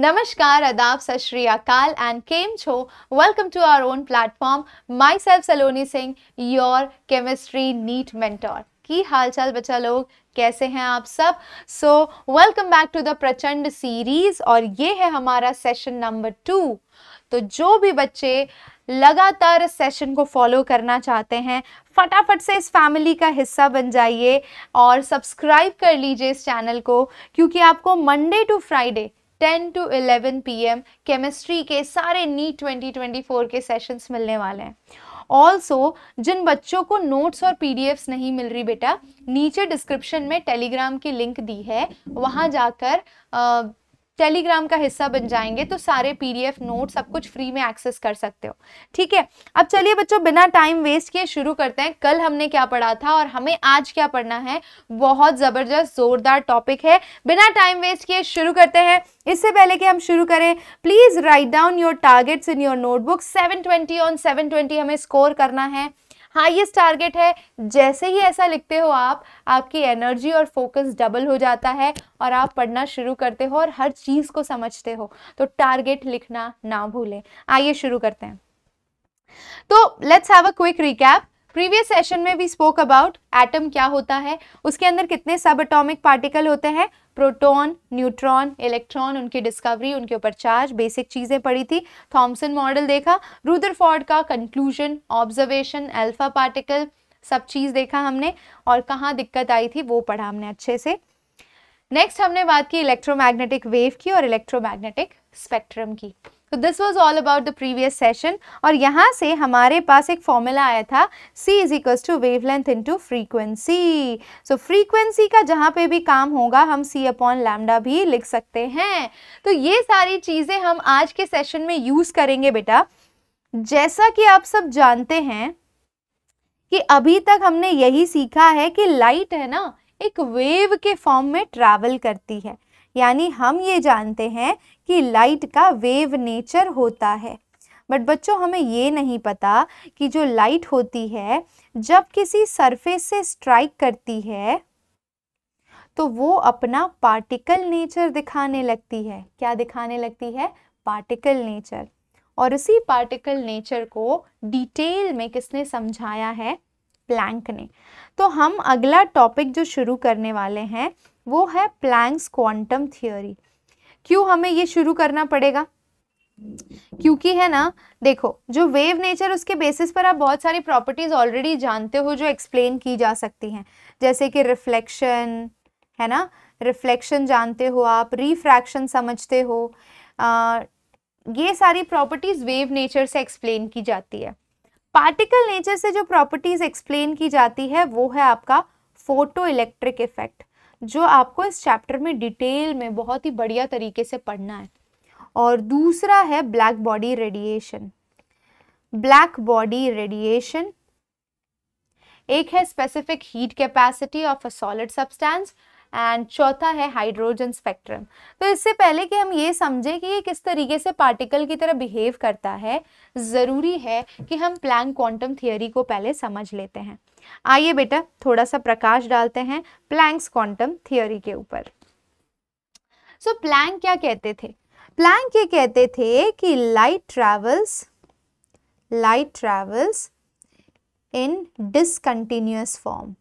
नमस्कार अदाब सत अकाल एंड केम छो welcome to our own platform myself Saloni Singh your chemistry NEET mentor की हालचाल बच्चा लोग कैसे हैं आप सब so welcome back to the Prachand series और ये है हमारा सेशन नंबर टू तो जो भी बच्चे लगातार सेशन को फॉलो करना चाहते हैं फटाफट से इस फैमिली का हिस्सा बन जाइए और सब्सक्राइब कर लीजिए इस चैनल को क्योंकि आपको Monday to Friday 10 to 11 PM chemistry के सारे नीट 2024 के सेशंस मिलने वाले हैं ऑल्सो जिन बच्चों को नोट्स और पीडीएफ्स नहीं मिल रही बेटा नीचे डिस्क्रिप्शन में टेलीग्राम की लिंक दी है वहाँ जाकर आ, टेलीग्राम का हिस्सा बन जाएंगे तो सारे पीडीएफ नोट सब कुछ फ्री में एक्सेस कर सकते हो ठीक है अब चलिए बच्चों बिना टाइम वेस्ट किए शुरू करते हैं कल हमने क्या पढ़ा था और हमें आज क्या पढ़ना है बहुत ज़बरदस्त ज़ोरदार टॉपिक है बिना टाइम वेस्ट किए शुरू करते हैं इससे पहले कि हम शुरू करें please write down your targets in your notebook twenty on twenty हमें स्कोर करना है हाईएस्ट टारगेट है जैसे ही ऐसा लिखते हो आप आपकी एनर्जी और फोकस डबल हो जाता है और आप पढ़ना शुरू करते हो और हर चीज़ को समझते हो तो टारगेट लिखना ना भूलें आइए शुरू करते हैं तो let's have a quick recap previous session में वी स्पोक अबाउट एटम क्या होता है उसके अंदर कितने सब एटॉमिक पार्टिकल होते हैं प्रोटॉन न्यूट्रॉन इलेक्ट्रॉन उनकी डिस्कवरी उनके ऊपर चार्ज बेसिक चीज़ें पढ़ी थी थॉम्सन मॉडल देखा रूदरफोर्ड का कंक्लूजन ऑब्जर्वेशन अल्फा पार्टिकल सब चीज़ देखा हमने और कहाँ दिक्कत आई थी वो पढ़ा हमने अच्छे से नेक्स्ट हमने बात की इलेक्ट्रोमैग्नेटिक वेव की और इलेक्ट्रोमैग्नेटिक स्पेक्ट्रम की तो this was all about the previous session और यहाँ से हमारे पास एक फॉर्मूला आया था c is equals to wavelength into frequency so frequency का जहाँ पे भी काम होगा हम सी अपॉन लैमडा भी लिख सकते हैं तो ये सारी चीज़ें हम आज के सेशन में यूज़ करेंगे बेटा जैसा कि आप सब जानते हैं कि अभी तक हमने यही सीखा है कि लाइट है ना एक वेव के फॉर्म में ट्रैवल करती है यानी हम ये जानते हैं कि लाइट का वेव नेचर होता है बट बच्चों हमें ये नहीं पता कि जो लाइट होती है जब किसी सरफेस से स्ट्राइक करती है तो वो अपना पार्टिकल नेचर दिखाने लगती है क्या दिखाने लगती है पार्टिकल नेचर और इसी पार्टिकल नेचर को डिटेल में किसने समझाया है प्लैंक ने तो हम अगला टॉपिक जो शुरू करने वाले हैं वो है प्लैंक्स क्वांटम थियोरी क्यों हमें ये शुरू करना पड़ेगा क्योंकि है ना देखो जो वेव नेचर उसके बेसिस पर आप बहुत सारी प्रॉपर्टीज ऑलरेडी जानते हो जो एक्सप्लेन की जा सकती हैं जैसे कि रिफ्लेक्शन है ना रिफ्लेक्शन जानते हो आप रिफ्रैक्शन समझते हो आ, ये सारी प्रॉपर्टीज़ वेव नेचर से एक्सप्लेन की जाती है पार्टिकल नेचर से जो प्रॉपर्टीज़ एक्सप्लेन की जाती है वो है आपका फोटो इलेक्ट्रिक इफेक्ट जो आपको इस चैप्टर में डिटेल में बहुत ही बढ़िया तरीके से पढ़ना है और दूसरा है black body radiation black body radiation एक है specific heat capacity of a solid substance and चौथा है हाइड्रोजन स्पेक्ट्रम तो इससे पहले कि हम ये समझें कि ये किस तरीके से पार्टिकल की तरह बिहेव करता है ज़रूरी है कि हम प्लैंक क्वांटम थियोरी को पहले समझ लेते हैं आइए बेटा थोड़ा सा प्रकाश डालते हैं प्लैंक्स क्वांटम थियोरी के ऊपर सो so, प्लैंक क्या कहते थे प्लैंक ये कहते थे कि light travels light travels in discontinuous form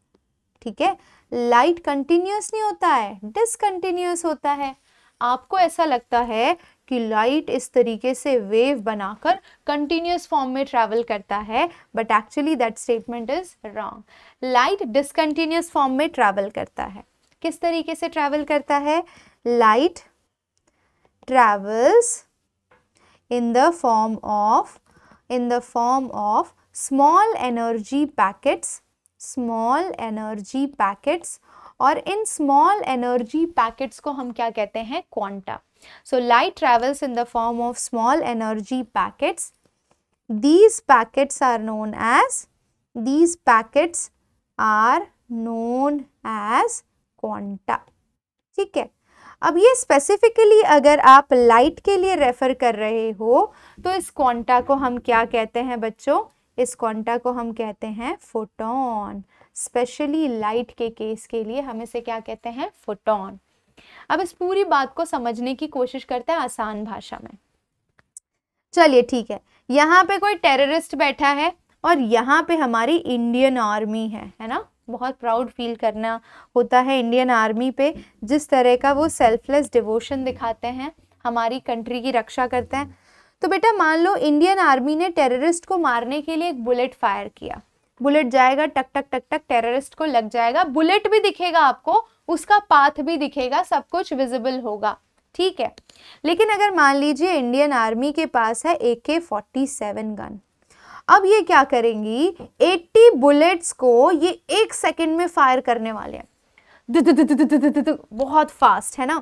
ठीक है लाइट कंटिन्यूस नहीं होता है डिसकंटिन्यूस होता है आपको ऐसा लगता है कि लाइट इस तरीके से वेव बनाकर कंटिन्यूस फॉर्म में ट्रैवल करता है but actually that statement is wrong light discontinuous form में ट्रैवल करता है किस तरीके से ट्रैवल करता है light travels in the form of in the form of small energy packets small energy packets और इन स्मॉल एनर्जी पैकेट्स को हम क्या कहते हैं quanta so light travels in the form of small energy packets these packets are known as these packets are known as quanta ठीक है अब ये स्पेसिफिकली अगर आप लाइट के लिए रेफर कर रहे हो तो इस क्वांटा को हम क्या कहते हैं बच्चों इस क्वांटा को हम कहते हैं फोटोन स्पेशली लाइट के केस के लिए हम इसे क्या कहते हैं फोटोन अब इस पूरी बात को समझने की कोशिश करते हैं आसान भाषा में चलिए ठीक है यहाँ पे कोई टेररिस्ट बैठा है और यहाँ पे हमारी इंडियन आर्मी है है ना बहुत प्राउड फील करना होता है इंडियन आर्मी पे जिस तरह का वो सेल्फलेस डिवोशन दिखाते हैं हमारी कंट्री की रक्षा करते हैं तो बेटा मान लो इंडियन आर्मी ने टेररिस्ट को मारने के लिए एक बुलेट फायर किया बुलेट जाएगा टक टक टक टक टेररिस्ट को लग जाएगा बुलेट भी दिखेगा आपको उसका पाथ भी दिखेगा सब कुछ विजिबल होगा ठीक है लेकिन अगर मान लीजिए इंडियन आर्मी के पास है ए के फोर्टी सेवन गन अब ये क्या करेंगी 80 बुलेट्स को ये एक सेकंड में फायर करने वाले हैं बहुत फास्ट है ना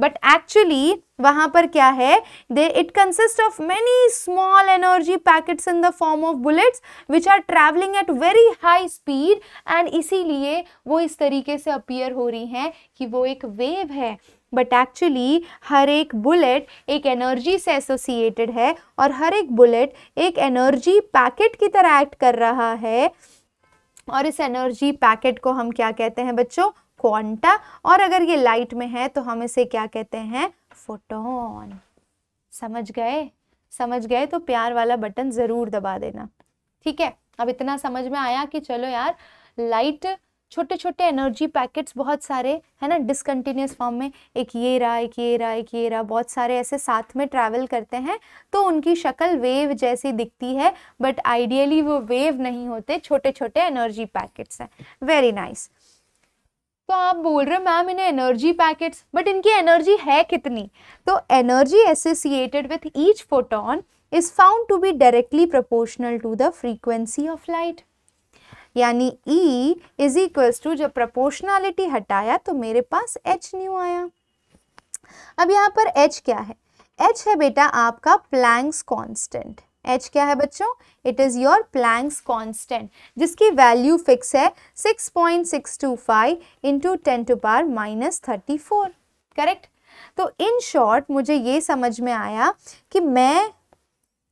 बट एक्चुअली वहां पर क्या है they it consist of many small energy packets in the form of bullets which are travelling at very high speed and इसीलिए वो इस तरीके से अपीयर हो रही हैं कि वो एक वेव है बट एक्चुअली हर एक बुलेट एक एनर्जी से एसोसिएटेड है और हर एक बुलेट एक एनर्जी पैकेट की तरह एक्ट कर रहा है और इस एनर्जी पैकेट को हम क्या कहते हैं बच्चों क्वांटा और अगर ये लाइट में है तो हम इसे क्या कहते हैं फोटोन समझ गए समझ गए तो प्यार वाला बटन ज़रूर दबा देना ठीक है अब इतना समझ में आया कि चलो यार लाइट छोटे छोटे एनर्जी पैकेट्स बहुत सारे है ना डिसकंटिन्यूस फॉर्म में एक ये रहा एक ये रहा एक ये रहा बहुत सारे ऐसे साथ में ट्रैवल करते हैं तो उनकी शक्ल वेव जैसी दिखती है बट आइडियली वो वेव नहीं होते छोटे छोटे एनर्जी पैकेट्स हैं वेरी नाइस nice. तो आप बोल रहे हो मैम इन्हें एनर्जी पैकेट्स बट इनकी एनर्जी है कितनी तो energy associated with each photon is found to be directly proportional to the frequency of light यानी E इज इक्वल्स टू जब प्रपोर्शनैलिटी हटाया तो मेरे पास H न्यू आया अब यहाँ पर H क्या है H है बेटा आपका प्लैंक्स कॉन्स्टेंट एच क्या है बच्चों it is your Planck's constant जिसकी वैल्यू फिक्स है 6.625 point six two five into ten to power minus thirty four correct तो इन शॉर्ट मुझे ये समझ में आया कि मैं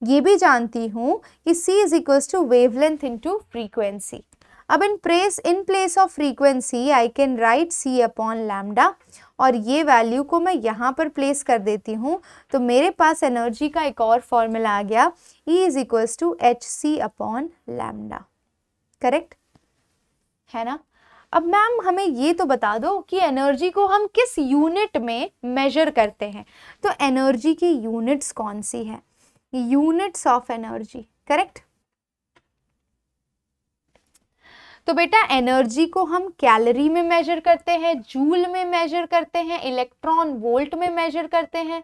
ये भी जानती हूँ कि c is equals to wavelength into frequency अब in place in place of frequency I can write c upon lambda और ये वैल्यू को मैं यहाँ पर प्लेस कर देती हूँ तो मेरे पास एनर्जी का एक और फॉर्मूला आ गया E is equals to hc upon lambda, correct? है ना अब मैम हमें ये तो बता दो कि एनर्जी को हम किस यूनिट में मेजर करते हैं तो एनर्जी की यूनिट्स कौन सी है यूनिट्स ऑफ एनर्जी करेक्ट तो बेटा एनर्जी को हम कैलोरी में मेजर करते हैं जूल में मेजर करते हैं इलेक्ट्रॉन वोल्ट में मेजर करते हैं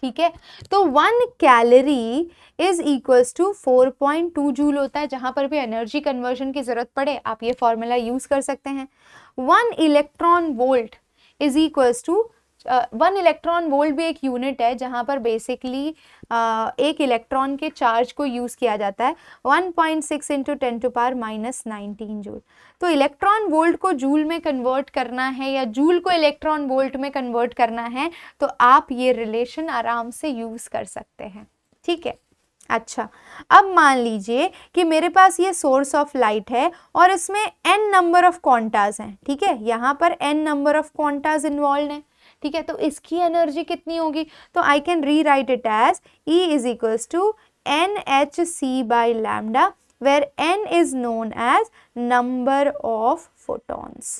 ठीक है तो one calorie is equals to 4.2 joule होता है जहाँ पर भी एनर्जी कन्वर्जन की ज़रूरत पड़े आप ये फॉर्मूला यूज़ कर सकते हैं one electron volt is equals to one electron volt भी एक यूनिट है जहाँ पर बेसिकली uh, एक इलेक्ट्रॉन के चार्ज को यूज़ किया जाता है 1.6 point six into ten to power minus nineteen joule तो इलेक्ट्रॉन वोल्ट को जूल में कन्वर्ट करना है या जूल को इलेक्ट्रॉन वोल्ट में कन्वर्ट करना है तो आप ये रिलेशन आराम से यूज़ कर सकते हैं ठीक है अच्छा अब मान लीजिए कि मेरे पास ये सोर्स ऑफ लाइट है और इसमें एन नंबर ऑफ क्वांटाज हैं ठीक है यहाँ पर n number of quantas involve हैं ठीक है तो इसकी एनर्जी कितनी होगी तो I can rewrite it as E is equals to n h c by lambda where n is known as number of photons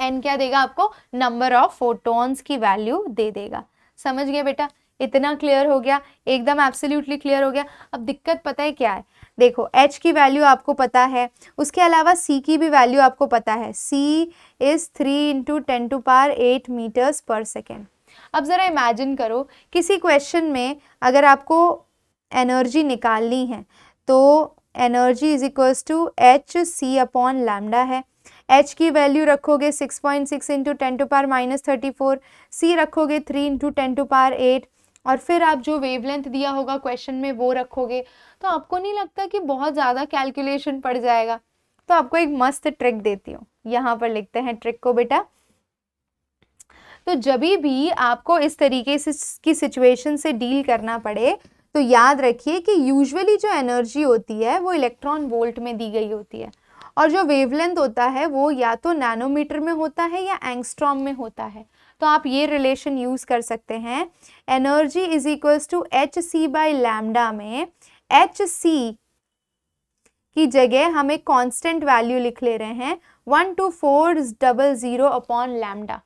n क्या देगा आपको नंबर ऑफ फोटोन्स की वैल्यू दे देगा समझ गया बेटा इतना क्लियर हो गया एकदम एब्सोल्युटली क्लियर हो गया अब दिक्कत पता है क्या है देखो h की वैल्यू आपको पता है उसके अलावा c की भी वैल्यू आपको पता है c is three into ten to power eight meters per second अब ज़रा इमेजिन करो किसी क्वेश्चन में अगर आपको एनर्जी निकालनी है तो energy is equals to h c upon lambda है एच की वैल्यू रखोगे six point six into ten to power minus thirty four c रखोगे three into ten to power eight और फिर आप जो वेवलेंथ दिया होगा क्वेश्चन में वो रखोगे तो आपको नहीं लगता कि बहुत ज़्यादा कैलकुलेशन पड़ जाएगा तो आपको एक मस्त ट्रिक देती हूँ यहाँ पर लिखते हैं ट्रिक को बेटा तो जब भी आपको इस तरीके से की सिचुएशन से डील करना पड़े तो याद रखिए कि यूजुअली जो एनर्जी होती है वो इलेक्ट्रॉन वोल्ट में दी गई होती है और जो वेवलेंथ होता है वो या तो नैनोमीटर में होता है या एंगस्ट्रॉम में होता है तो आप ये रिलेशन यूज़ कर सकते हैं energy is equals to h c by lambda में एच सी की जगह हम एक कॉन्स्टेंट वैल्यू लिख ले रहे हैं one two four double zero upon lambda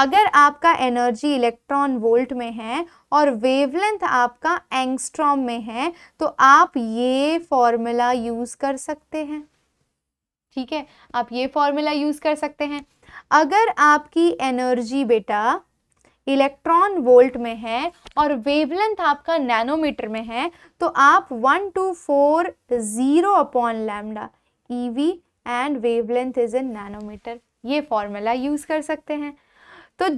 अगर आपका एनर्जी इलेक्ट्रॉन वोल्ट में है और वेवलेंथ आपका एंगस्ट्रॉम में है तो आप ये फॉर्मूला यूज़ कर सकते हैं ठीक है आप ये फॉर्मूला यूज़ कर सकते हैं अगर आपकी एनर्जी बेटा इलेक्ट्रॉन वोल्ट में है और वेवलेंथ आपका नैनोमीटर में है तो आप one two four zero upon lambda E V and wavelength is in nanometer ये फॉर्मूला यूज़ कर सकते हैं तो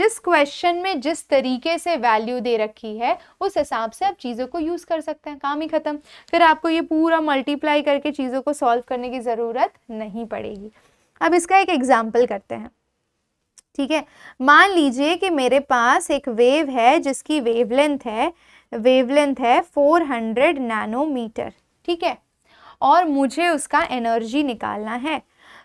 जिस क्वेश्चन में जिस तरीके से वैल्यू दे रखी है उस हिसाब से आप चीज़ों को यूज़ कर सकते हैं काम ही ख़त्म फिर आपको ये पूरा मल्टीप्लाई करके चीज़ों को सॉल्व करने की ज़रूरत नहीं पड़ेगी अब इसका एक एग्जाम्पल करते हैं ठीक है मान लीजिए कि मेरे पास एक वेव है जिसकी वेवलेंथ है वेवलेंथ है 400 नैनोमीटर ठीक है और मुझे उसका एनर्जी निकालना है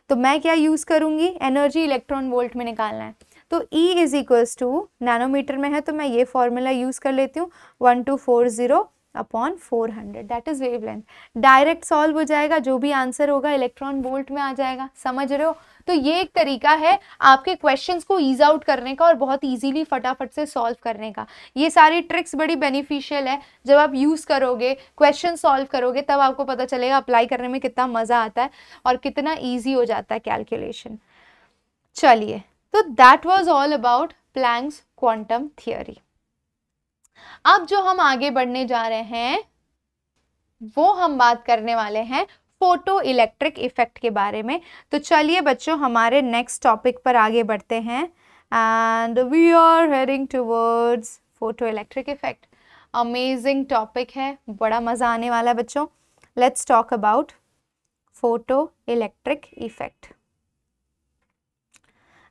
तो मैं क्या यूज़ करूँगी एनर्जी इलेक्ट्रॉन वोल्ट में निकालना है तो E is equals to nanometer में है तो मैं ये फॉर्मूला यूज़ कर लेती हूँ one two four zero upon four hundred that is length direct solve हो जाएगा जो भी आंसर होगा इलेक्ट्रॉन वोल्ट में आ जाएगा समझ रहे हो तो ये एक तरीका है आपके क्वेश्चंस को ईज आउट करने का और बहुत इजीली फटाफट से सॉल्व करने का ये सारी ट्रिक्स बड़ी बेनिफिशियल है जब आप यूज़ करोगे क्वेश्चन सॉल्व करोगे तब आपको पता चलेगा अप्लाई करने में कितना मज़ा आता है और कितना ईजी हो जाता है कैलकुलेशन चलिए तो that was all about Planck's quantum theory अब जो हम आगे बढ़ने जा रहे हैं वो हम बात करने वाले हैं फोटो इलेक्ट्रिक इफेक्ट के बारे में तो चलिए बच्चों हमारे नेक्स्ट टॉपिक पर आगे बढ़ते हैं and we are heading towards photo electric effect amazing topic है बड़ा मज़ा आने वाला है बच्चों let's talk about photo electric effect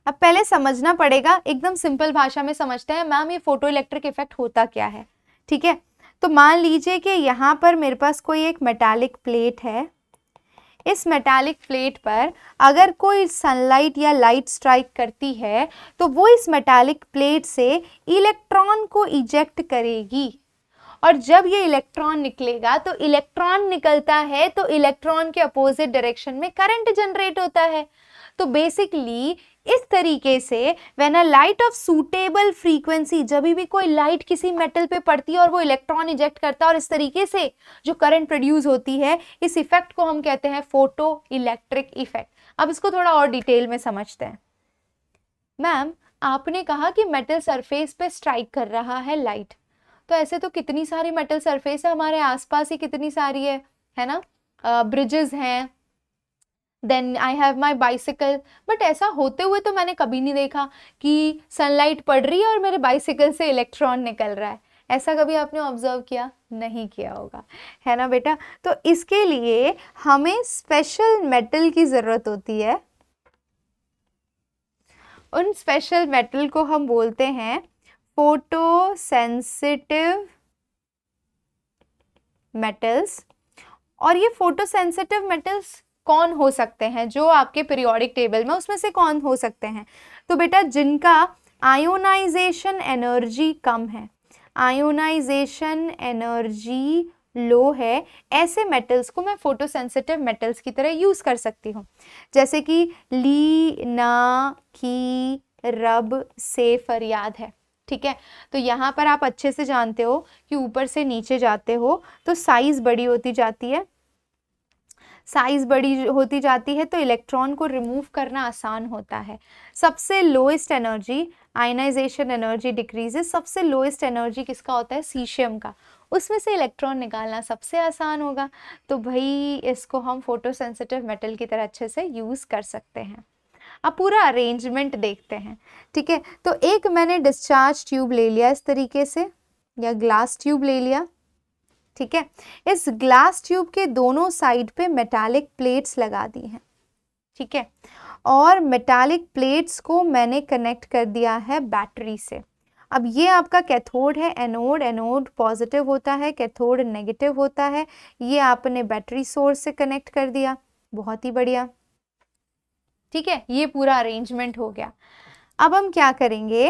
अब पहले समझना पड़ेगा एकदम सिंपल भाषा में समझते हैं मैम ये फोटो इलेक्ट्रिक इफेक्ट होता क्या है ठीक है तो मान लीजिए कि यहाँ पर मेरे पास कोई एक मेटालिक प्लेट है इस मेटालिक प्लेट पर अगर कोई सनलाइट या लाइट स्ट्राइक करती है तो वो इस मेटालिक प्लेट से इलेक्ट्रॉन को इजेक्ट करेगी और जब ये इलेक्ट्रॉन निकलेगा तो इलेक्ट्रॉन निकलता है तो इलेक्ट्रॉन के अपोजिट डायरेक्शन में करंट जनरेट होता है तो बेसिकली इस तरीके से when a light of suitable frequency जब भी कोई लाइट किसी मेटल पे पड़ती है और वो इलेक्ट्रॉन इजेक्ट करता है और इस तरीके से जो करंट प्रोड्यूस होती है इस इफेक्ट को हम कहते हैं फोटो इलेक्ट्रिक इफेक्ट अब इसको थोड़ा और डिटेल में समझते हैं मैम आपने कहा कि मेटल सरफेस पे स्ट्राइक कर रहा है लाइट तो ऐसे तो कितनी सारी मेटल सरफेस है हमारे आसपास ही कितनी सारी है है ना ब्रिजेस हैं then I have my bicycle but ऐसा होते हुए तो मैंने कभी नहीं देखा कि सनलाइट पड़ रही है और मेरे बाइसिकल से इलेक्ट्रॉन निकल रहा है ऐसा कभी आपने ऑब्जर्व किया नहीं किया होगा है ना बेटा तो इसके लिए हमें स्पेशल मेटल की ज़रूरत होती है उन स्पेशल मेटल को हम बोलते हैं फोटो सेंसिटिव मेटल्स और ये फोटो सेंसिटिव मेटल्स कौन हो सकते हैं जो आपके पीरियोडिक टेबल में उसमें से कौन हो सकते हैं तो बेटा जिनका आयोनाइजेशन एनर्जी कम है आयोनाइजेशन एनर्जी लो है ऐसे मेटल्स को मैं फोटोसेंसिटिव मेटल्स की तरह यूज़ कर सकती हूँ जैसे कि ली ना की रब से फरियाद है ठीक है तो यहाँ पर आप अच्छे से जानते हो कि ऊपर से नीचे जाते हो तो साइज़ बड़ी होती जाती है साइज़ बड़ी होती जाती है तो इलेक्ट्रॉन को रिमूव करना आसान होता है सबसे lowest energy ionization energy decreases सबसे लोएस्ट एनर्जी किसका होता है सीशियम का उसमें से इलेक्ट्रॉन निकालना सबसे आसान होगा तो भाई इसको हम फोटोसेंसिटिव मेटल की तरह अच्छे से यूज़ कर सकते हैं अब पूरा अरेंजमेंट देखते हैं ठीक है तो एक मैंने डिस्चार्ज ट्यूब ले लिया इस तरीके से या ग्लास ट्यूब ले लिया ठीक है इस ग्लास ट्यूब के दोनों साइड पे मेटालिक प्लेट्स लगा दी हैं ठीक है और मेटालिक प्लेट्स को मैंने कनेक्ट कर दिया है बैटरी से अब ये आपका कैथोड है एनोड एनोड पॉजिटिव होता है कैथोड नेगेटिव होता है ये आपने बैटरी सोर्स से कनेक्ट कर दिया बहुत ही बढ़िया ठीक है ये पूरा अरेंजमेंट हो गया अब हम क्या करेंगे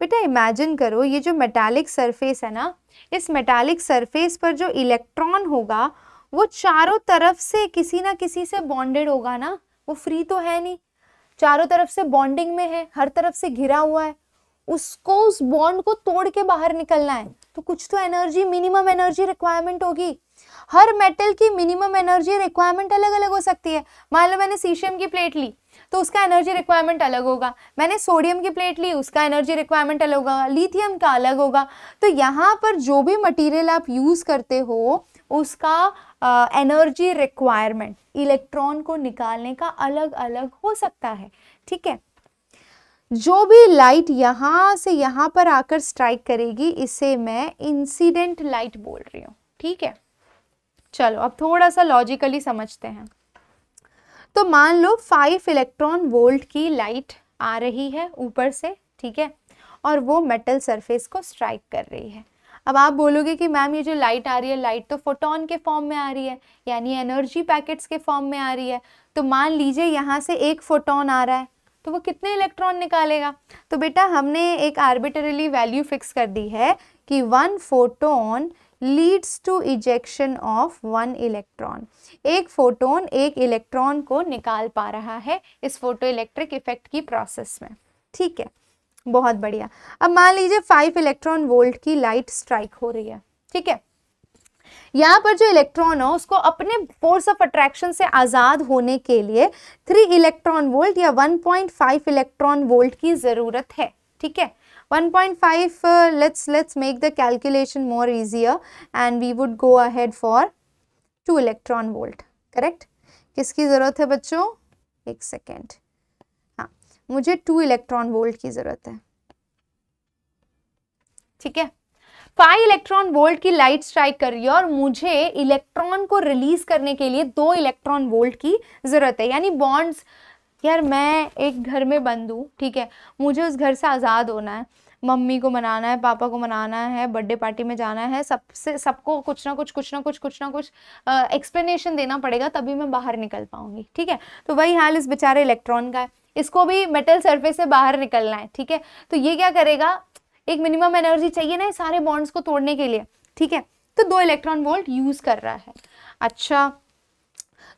बेटा इमेजिन करो ये जो मेटालिक सरफेस है ना इस मेटालिक सरफेस पर जो इलेक्ट्रॉन होगा वो चारों तरफ से किसी ना किसी से बॉन्डेड होगा ना वो फ्री तो है नहीं चारों तरफ से बॉन्डिंग में है हर तरफ से घिरा हुआ है उसको उस बॉन्ड को तोड़ के बाहर निकलना है तो कुछ तो एनर्जी मिनिमम एनर्जी रिक्वायरमेंट होगी हर मेटल की मिनिमम एनर्जी रिक्वायरमेंट अलग अलग हो सकती है मान लो मैंने सीशियम की प्लेट ली तो उसका एनर्जी रिक्वायरमेंट अलग होगा मैंने सोडियम की प्लेट ली उसका एनर्जी रिक्वायरमेंट अलग होगा लिथियम का अलग होगा तो यहाँ पर जो भी मटीरियल आप यूज़ करते हो उसका एनर्जी रिक्वायरमेंट इलेक्ट्रॉन को निकालने का अलग अलग हो सकता है ठीक है जो भी लाइट यहाँ से यहाँ पर आकर स्ट्राइक करेगी इसे मैं इंसिडेंट लाइट बोल रही हूँ ठीक है चलो अब थोड़ा सा लॉजिकली समझते हैं तो मान लो फाइव इलेक्ट्रॉन वोल्ट की लाइट आ रही है ऊपर से ठीक है और वो मेटल सरफेस को स्ट्राइक कर रही है अब आप बोलोगे कि मैम ये जो लाइट आ रही है लाइट तो फोटोन के फॉर्म में आ रही है यानी एनर्जी पैकेट्स के फॉर्म में आ रही है तो मान लीजिए यहाँ से एक फोटोन आ रहा है तो वो कितने इलेक्ट्रॉन निकालेगा तो बेटा हमने एक आर्बिटरली वैल्यू फिक्स कर दी है कि one photon leads to ejection of one electron एक फोटोन एक इलेक्ट्रॉन को निकाल पा रहा है इस फोटो इलेक्ट्रिक इफेक्ट की प्रोसेस में ठीक है बहुत बढ़िया अब मान लीजिए फाइव इलेक्ट्रॉन वोल्ट की लाइट स्ट्राइक हो रही है ठीक है यहाँ पर जो इलेक्ट्रॉन हो उसको अपने फोर्स ऑफ अट्रैक्शन से आज़ाद होने के लिए थ्री इलेक्ट्रॉन वोल्ट या one point five electron volt की ज़रूरत है ठीक है 1.5 let's let's make the calculation more easier and we would go ahead for two electron volt correct किसकी ज़रूरत है बच्चों एक सेकेंड हाँ मुझे टू इलेक्ट्रॉन वोल्ट की ज़रूरत है ठीक है फाइव इलेक्ट्रॉन वोल्ट की लाइट स्ट्राइक कर रही है और मुझे इलेक्ट्रॉन को रिलीज करने के लिए दो इलेक्ट्रॉन वोल्ट की ज़रूरत है यानी बॉन्ड्स यार मैं एक घर में बंद हूँ ठीक है मुझे उस घर से आज़ाद होना है मम्मी को मनाना है पापा को मनाना है बर्थडे पार्टी में जाना है सबसे सबको कुछ ना कुछ कुछ ना कुछ कुछ ना कुछ एक्सप्लेनेशन देना पड़ेगा तभी मैं बाहर निकल पाऊंगी ठीक है तो वही हाल इस बेचारे इलेक्ट्रॉन का है इसको भी मेटल सरफेस से बाहर निकलना है ठीक है तो ये क्या करेगा एक मिनिमम एनर्जी चाहिए ना सारे बॉन्ड्स को तोड़ने के लिए ठीक है तो दो इलेक्ट्रॉन वोल्ट यूज़ कर रहा है अच्छा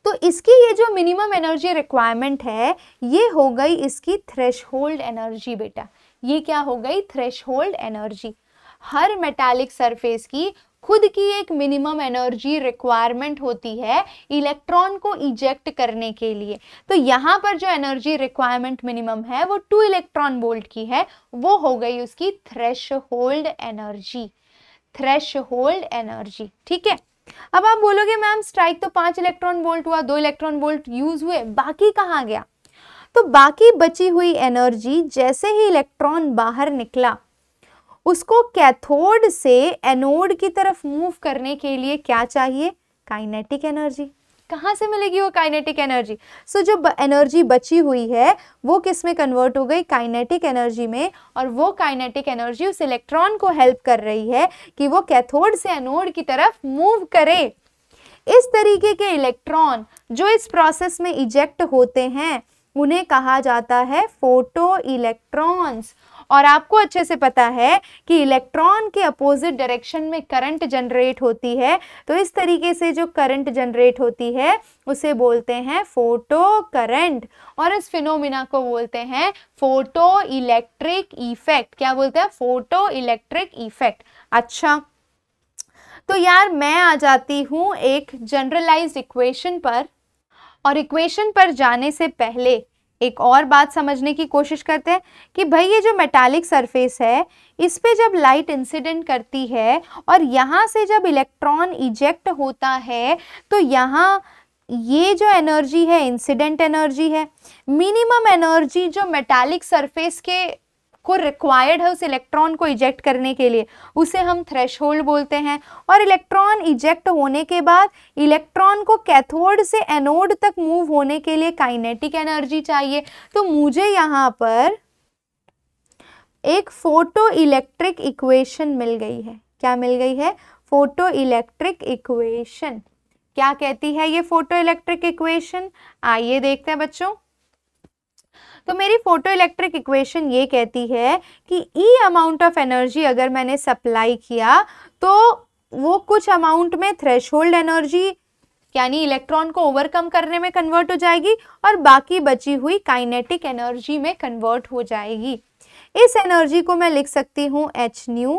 तो इसकी ये जो मिनिमम एनर्जी रिक्वायरमेंट है ये हो गई इसकी थ्रेश एनर्जी बेटा ये क्या हो गई थ्रेश एनर्जी हर मेटालिक सरफेस की खुद की एक मिनिमम एनर्जी रिक्वायरमेंट होती है इलेक्ट्रॉन को इजेक्ट करने के लिए तो यहाँ पर जो एनर्जी रिक्वायरमेंट मिनिमम है वो टू इलेक्ट्रॉन वोल्ट की है वो हो गई उसकी threshold energy threshold energy ठीक है अब आप बोलोगे मैम स्ट्राइक तो पांच इलेक्ट्रॉन वोल्ट हुआ दो इलेक्ट्रॉन वोल्ट यूज हुए बाकी कहाँ गया तो बाकी बची हुई एनर्जी जैसे ही इलेक्ट्रॉन बाहर निकला उसको कैथोड से एनोड की तरफ मूव करने के लिए क्या चाहिए काइनेटिक एनर्जी कहाँ से मिलेगी वो काइनेटिक एनर्जी सो जो एनर्जी बची हुई है वो किस में कन्वर्ट हो गई काइनेटिक एनर्जी में और वो काइनेटिक एनर्जी उस इलेक्ट्रॉन को हेल्प कर रही है कि वो कैथोड से एनोड की तरफ मूव करे इस तरीके के इलेक्ट्रॉन जो इस प्रोसेस में इजेक्ट होते हैं उन्हें कहा जाता है फोटो इलेक्ट्रॉन्स और आपको अच्छे से पता है कि इलेक्ट्रॉन के अपोजिट डायरेक्शन में करंट जनरेट होती है तो इस तरीके से जो करंट जनरेट होती है उसे बोलते हैं फोटो करंट और इस फिनोमिना को बोलते हैं फोटो इलेक्ट्रिक इफेक्ट क्या बोलते हैं फोटो इलेक्ट्रिक इफेक्ट अच्छा तो यार मैं आ जाती हूँ एक जनरलाइज्ड इक्वेशन पर और इक्वेशन पर जाने से पहले एक और बात समझने की कोशिश करते हैं कि भाई ये जो मेटालिक सरफेस है इस पर जब लाइट इंसिडेंट करती है और यहाँ से जब इलेक्ट्रॉन इजेक्ट होता है तो यहाँ ये जो एनर्जी है इंसिडेंट एनर्जी है मिनिमम एनर्जी जो मेटालिक सरफेस के को रिक्वायर्ड है उस इलेक्ट्रॉन को इजेक्ट करने के लिए उसे हम थ्रेश बोलते हैं और इलेक्ट्रॉन इजेक्ट होने के बाद इलेक्ट्रॉन को कैथोड से एनोड तक मूव होने के लिए काइनेटिक एनर्जी चाहिए तो मुझे यहाँ पर एक फोटो इलेक्ट्रिक इक्वेशन मिल गई है क्या मिल गई है फोटो इलेक्ट्रिक इक्वेशन क्या कहती है ये फोटो इलेक्ट्रिक इक्वेशन आइए देखते हैं बच्चों तो मेरी फोटो इलेक्ट्रिक इक्वेशन ये कहती है कि ई अमाउंट ऑफ एनर्जी अगर मैंने सप्लाई किया तो वो कुछ अमाउंट में थ्रेश एनर्जी यानी इलेक्ट्रॉन को ओवरकम करने में कन्वर्ट हो जाएगी और बाकी बची हुई काइनेटिक एनर्जी में कन्वर्ट हो जाएगी इस एनर्जी को मैं लिख सकती हूँ एच न्यू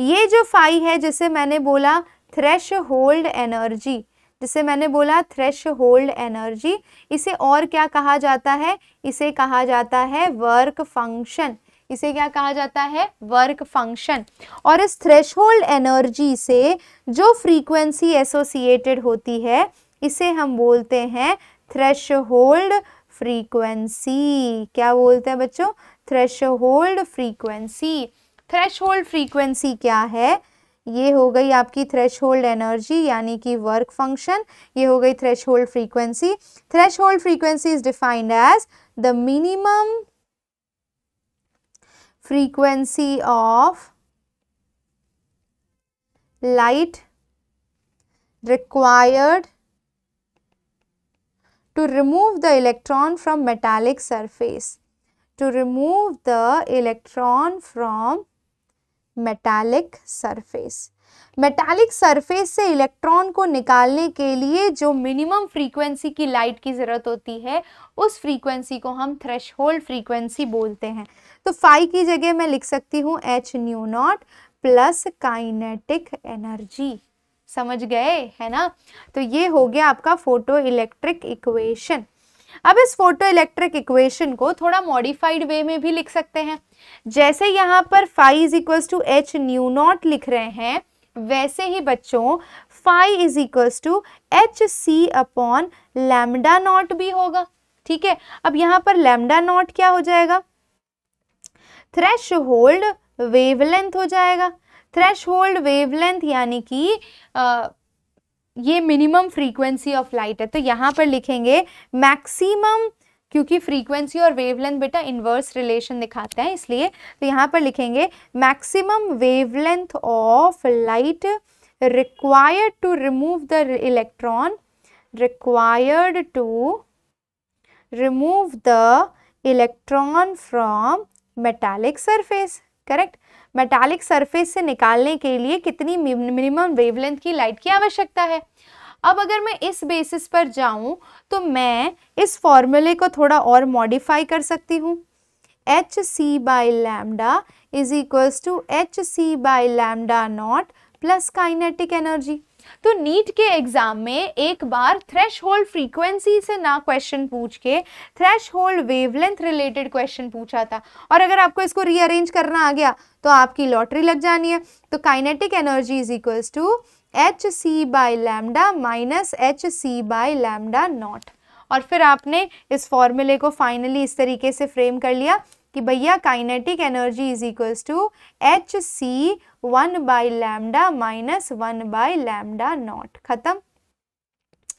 ये जो फाई है जिसे मैंने बोला थ्रेश होल्ड एनर्जी जिसे मैंने बोला थ्रेश होल्ड एनर्जी इसे और क्या कहा जाता है इसे कहा जाता है वर्क फंक्शन इसे क्या कहा जाता है वर्क फंक्शन और इस थ्रेश होल्ड एनर्जी से जो फ्रीक्वेंसी एसोसिएटेड होती है इसे हम बोलते हैं थ्रेश होल्ड फ्रीक्वेंसी क्या बोलते हैं बच्चों threshold frequency threshold frequency क्या है ये हो गई आपकी थ्रेश होल्ड एनर्जी यानी कि वर्क फंक्शन ये हो गई threshold frequency threshold frequency is defined as the minimum frequency of light required to remove the electron from metallic surface to remove the electron from metallic surface metallic surface से electron को निकालने के लिए जो minimum frequency की light की ज़रूरत होती है उस फ्रीक्वेंसी को हम थ्रेश होल्ड फ्रीक्वेंसी बोलते हैं तो फाई की जगह मैं लिख सकती हूँ h nu naught plus kinetic energy समझ गए है ना तो ये हो गया आपका फोटो इलेक्ट्रिक इक्वेशन अब इस फोटो इलेक्ट्रिक इक्वेशन को थोड़ा मॉडिफाइड वे में भी लिख सकते हैं जैसे यहाँ पर five is equals to h nu naught लिख रहे हैं वैसे ही बच्चों five is equals to h c upon lambda naught भी होगा ठीक है अब यहाँ पर लैमडा नॉट क्या हो जाएगा थ्रेश होल्ड वेवलेंथ हो जाएगा थ्रेश होल्ड वेवलेंथ यानी कि ये मिनिमम फ्रीक्वेंसी ऑफ लाइट है तो यहाँ पर लिखेंगे मैक्सिमम क्योंकि फ्रीक्वेंसी और वेवलेंथ बेटा इन्वर्स रिलेशन दिखाते हैं इसलिए तो यहाँ पर लिखेंगे maximum wavelength of light required to remove the electron required to remove the electron from metallic surface correct metallic surface से निकालने के लिए कितनी मिनिमम वेवलेंथ की लाइट की आवश्यकता है अब अगर मैं इस बेसिस पर जाऊं तो मैं इस फॉर्मूले को थोड़ा और मॉडिफाई कर सकती हूं h c by lambda is equals to h c by lambda naught plus kinetic energy तो नीट के एग्ज़ाम में एक बार थ्रेश होल्ड फ्रीक्वेंसी से ना क्वेश्चन पूछ के threshold wavelength related question पूछा था और अगर आपको इसको रीअरेंज करना आ गया तो आपकी लॉटरी लग जानी है तो kinetic energy is equals to h c by lambda minus h c by lambda naught और फिर आपने इस फॉर्मूले को फाइनली इस तरीके से फ्रेम कर लिया कि भैया kinetic energy is equals to h c one by lambda minus one by lambda naught खत्म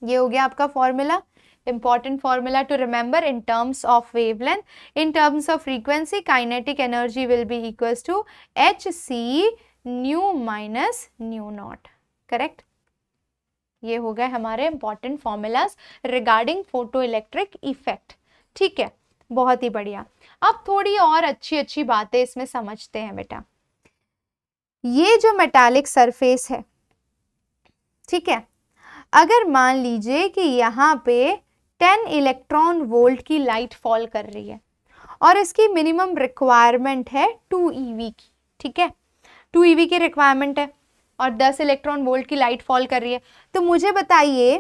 ये हो गया आपका formula important formula to remember in terms of wavelength in terms of frequency kinetic energy will be equals to h c nu minus nu naught correct ये हो गए हमारे important formulas regarding photo electric effect ठीक है बहुत ही बढ़िया अब थोड़ी और अच्छी अच्छी बातें इसमें समझते हैं बेटा ये जो मेटालिक सरफेस है ठीक है अगर मान लीजिए कि यहाँ पे 10 इलेक्ट्रॉन वोल्ट की लाइट फॉल कर रही है और इसकी मिनिमम रिक्वायरमेंट है 2 ईवी e की ठीक है 2 ईवी e की रिक्वायरमेंट है और 10 इलेक्ट्रॉन वोल्ट की लाइट फॉल कर रही है तो मुझे बताइए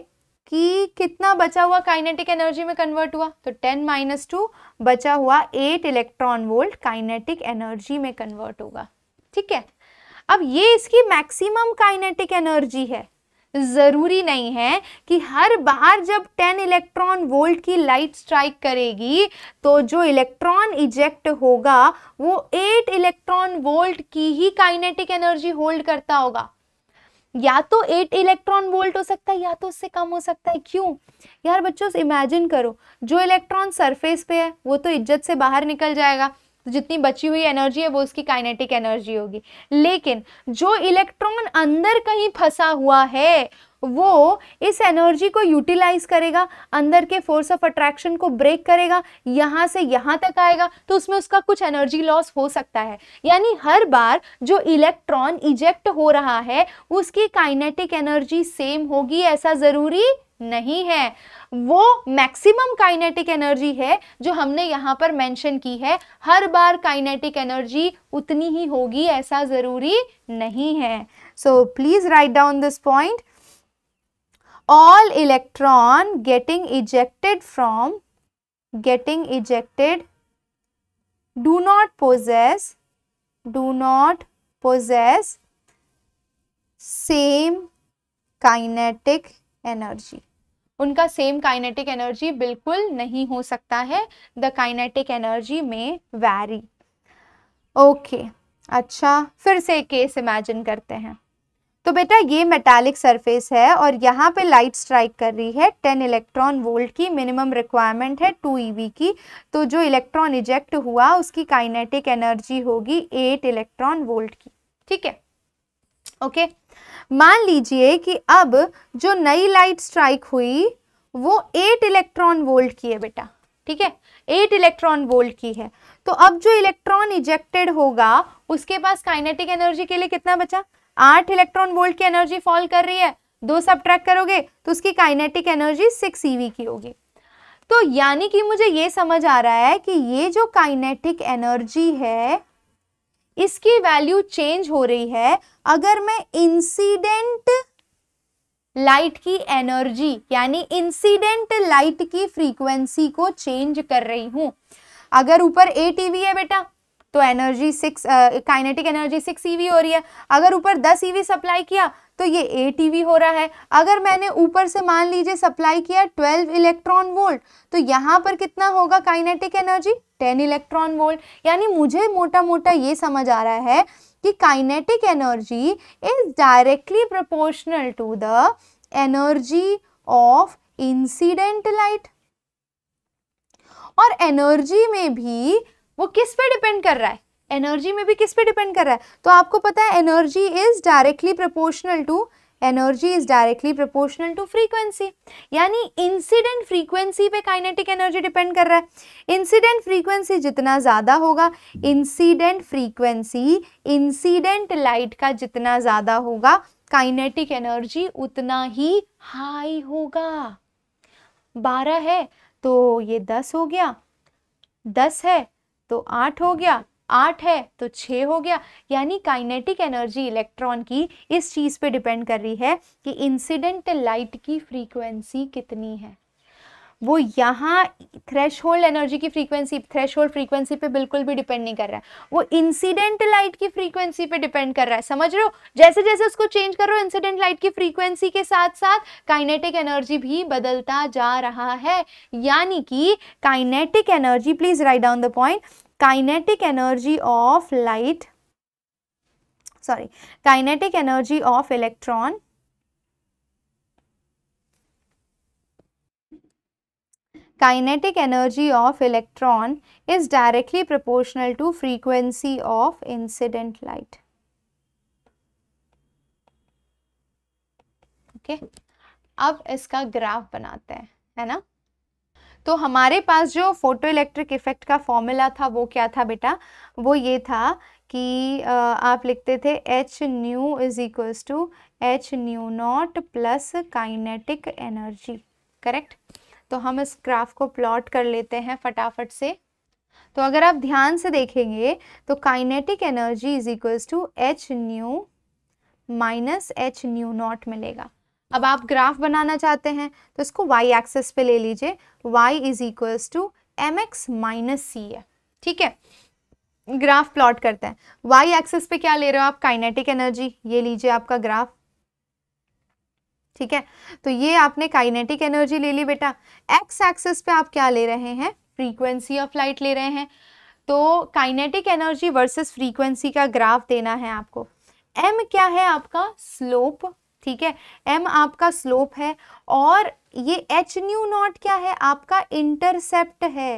कि कितना बचा हुआ काइनेटिक एनर्जी में कन्वर्ट हुआ तो 10 माइनस टू बचा हुआ 8 इलेक्ट्रॉन वोल्ट काइनेटिक एनर्जी में कन्वर्ट होगा ठीक है अब ये इसकी मैक्सिमम काइनेटिक एनर्जी है ज़रूरी नहीं है कि हर बार जब 10 इलेक्ट्रॉन वोल्ट की लाइट स्ट्राइक करेगी तो जो इलेक्ट्रॉन इजेक्ट होगा वो 8 इलेक्ट्रॉन वोल्ट की ही काइनेटिक एनर्जी होल्ड करता होगा या तो एट इलेक्ट्रॉन वोल्ट हो सकता है या तो उससे कम हो सकता है क्यों यार बच्चों इमेजिन करो जो इलेक्ट्रॉन सरफेस पे है वो तो इज्जत से बाहर निकल जाएगा तो जितनी बची हुई एनर्जी है वो उसकी काइनेटिक एनर्जी होगी लेकिन जो इलेक्ट्रॉन अंदर कहीं फंसा हुआ है वो इस एनर्जी को यूटिलाइज करेगा अंदर के फोर्स ऑफ अट्रैक्शन को ब्रेक करेगा यहाँ से यहाँ तक आएगा तो उसमें उसका कुछ एनर्जी लॉस हो सकता है यानी हर बार जो इलेक्ट्रॉन इजेक्ट हो रहा है उसकी काइनेटिक एनर्जी सेम होगी ऐसा ज़रूरी नहीं है वो मैक्सिमम काइनेटिक एनर्जी है जो हमने यहाँ पर मेंशन की है हर बार काइनेटिक एनर्जी उतनी ही होगी ऐसा ज़रूरी नहीं है so please write down this point all electron getting ejected from getting ejected do not possess do not possess same kinetic energy उनका सेम काइनेटिक एनर्जी बिल्कुल नहीं हो सकता है द काइनेटिक एनर्जी में वैरी ओके अच्छा फिर से केस इमेजिन करते हैं तो बेटा ये मेटालिक सरफेस है और यहाँ पे लाइट स्ट्राइक कर रही है 10 इलेक्ट्रॉन वोल्ट की मिनिमम रिक्वायरमेंट है 2 ईवी की तो जो इलेक्ट्रॉन इजेक्ट हुआ उसकी काइनेटिक एनर्जी होगी 8 इलेक्ट्रॉन वोल्ट की ठीक है ओके मान लीजिए कि अब जो नई लाइट स्ट्राइक हुई वो 8 इलेक्ट्रॉन वोल्ट की है बेटा ठीक है एट इलेक्ट्रॉन वोल्ट की है तो अब जो इलेक्ट्रॉन इजेक्टेड होगा उसके पास काइनेटिक एनर्जी के लिए कितना बचा आठ इलेक्ट्रॉन वोल्ट की एनर्जी फॉल कर रही है दो सब करोगे तो उसकी काइनेटिक एनर्जी सिक्स ईवी की होगी तो यानी कि मुझे ये समझ आ रहा है कि ये जो काइनेटिक एनर्जी है इसकी वैल्यू चेंज हो रही है अगर मैं इंसिडेंट लाइट की एनर्जी यानी इंसिडेंट लाइट की फ्रीक्वेंसी को चेंज कर रही हूं अगर ऊपर ए टीवी है बेटा तो energy six kinetic energy six e हो रही है अगर ऊपर दस ई e सप्लाई किया तो ये एट ईवी e हो रहा है अगर मैंने ऊपर से मान लीजिए सप्लाई किया ट्वेल्व इलेक्ट्रॉन वोल्ट तो यहाँ पर कितना होगा kinetic energy ten electron volt यानी मुझे मोटा मोटा ये समझ आ रहा है कि kinetic energy is directly proportional to the energy of incident light और एनर्जी में भी वो किस पे डिपेंड कर रहा है एनर्जी में भी किस पे डिपेंड कर रहा है तो आपको पता है energy is directly proportional to energy is directly proportional to frequency यानी इंसिडेंट फ्रीक्वेंसी पे काइनेटिक एनर्जी डिपेंड कर रहा है इंसिडेंट फ्रीक्वेंसी जितना ज़्यादा होगा इंसिडेंट फ्रीक्वेंसी इंसिडेंट लाइट का जितना ज़्यादा होगा काइनेटिक एनर्जी उतना ही हाई होगा बारह है तो ये दस हो गया दस है तो आठ हो गया आठ है तो छः हो गया यानी काइनेटिक एनर्जी इलेक्ट्रॉन की इस चीज़ पे डिपेंड कर रही है कि इंसिडेंट लाइट की फ्रीक्वेंसी कितनी है वो यहाँ थ्रेश होल्ड एनर्जी की फ्रीक्वेंसी थ्रेश होल्ड फ्रीक्वेंसी पे बिल्कुल भी डिपेंड नहीं कर रहा है वो इंसिडेंट लाइट की फ्रीक्वेंसी पे डिपेंड कर रहा है समझ रहे हो जैसे जैसे उसको चेंज कर रहे हो इंसिडेंट लाइट की फ्रीक्वेंसी के साथ साथ काइनेटिक एनर्जी भी बदलता जा रहा है यानी कि kinetic energy please write down the point kinetic energy of light sorry kinetic energy of electron kinetic energy of electron is directly proportional to frequency of incident light okay अब इसका graph बनाते हैं है ना तो हमारे पास जो फोटो इलेक्ट्रिक इफेक्ट का फॉर्मूला था वो क्या था बेटा वो ये था कि आप लिखते थे h nu is equals to h nu naught plus kinetic energy correct तो हम इस ग्राफ को प्लॉट कर लेते हैं फटाफट से तो अगर आप ध्यान से देखेंगे तो kinetic energy is equals to h nu minus h nu naught मिलेगा अब आप ग्राफ बनाना चाहते हैं तो इसको वाई एक्सेस पे ले लीजिए y is equals to m x minus c है ठीक है ग्राफ प्लॉट करते हैं वाई एक्सेस पे क्या ले रहे हो आप काइनेटिक एनर्जी ये लीजिए आपका ग्राफ ठीक है तो ये आपने काइनेटिक एनर्जी ले ली बेटा एक्स एक्सेस पे आप क्या ले रहे हैं फ्रीक्वेंसी ऑफ लाइट ले रहे हैं तो काइनेटिक एनर्जी वर्सेस फ्रीक्वेंसी का ग्राफ देना है आपको एम क्या है आपका स्लोप ठीक है एम आपका स्लोप है और ये एच न्यू नॉट क्या है आपका इंटरसेप्ट है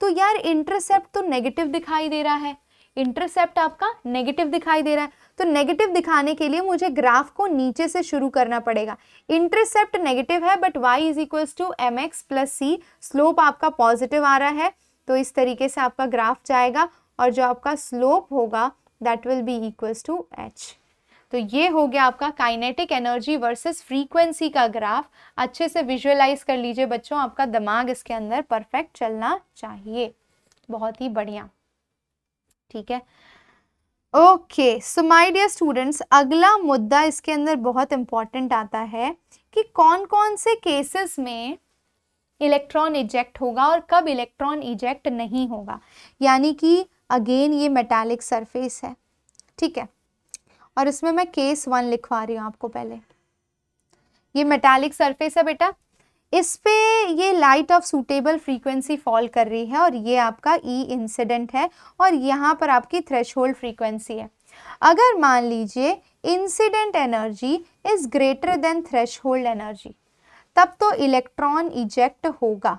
तो यार इंटरसेप्ट तो नेगेटिव दिखाई दे रहा है इंटरसेप्ट आपका नेगेटिव दिखाई दे रहा है तो नेगेटिव दिखाने के लिए मुझे ग्राफ को नीचे से शुरू करना पड़ेगा इंटरसेप्ट नेगेटिव है but y is equals to m x plus c slope आपका पॉजिटिव आ रहा है तो इस तरीके से आपका ग्राफ जाएगा और जो आपका स्लोप होगा that will be equals to h तो ये हो गया आपका काइनेटिक एनर्जी वर्सेस फ्रीक्वेंसी का ग्राफ अच्छे से विजुअलाइज कर लीजिए बच्चों आपका दिमाग इसके अंदर परफेक्ट चलना चाहिए बहुत ही बढ़िया ठीक है okay so my dear students अगला मुद्दा इसके अंदर बहुत इम्पॉर्टेंट आता है कि कौन कौन से केसेस में इलेक्ट्रॉन इजेक्ट होगा और कब इलेक्ट्रॉन इजेक्ट नहीं होगा यानी कि अगेन ये मेटालिक सरफेस है ठीक है और इसमें मैं केस वन लिखवा रही हूँ आपको पहले ये मेटालिक सरफेस है बेटा इस पे ये light of suitable frequency fall कर रही है और ये आपका ई e इंसिडेंट है और यहाँ पर आपकी थ्रेश फ्रीक्वेंसी है अगर मान लीजिए incident energy is greater than thresh energy तब तो इलेक्ट्रॉन इजेक्ट होगा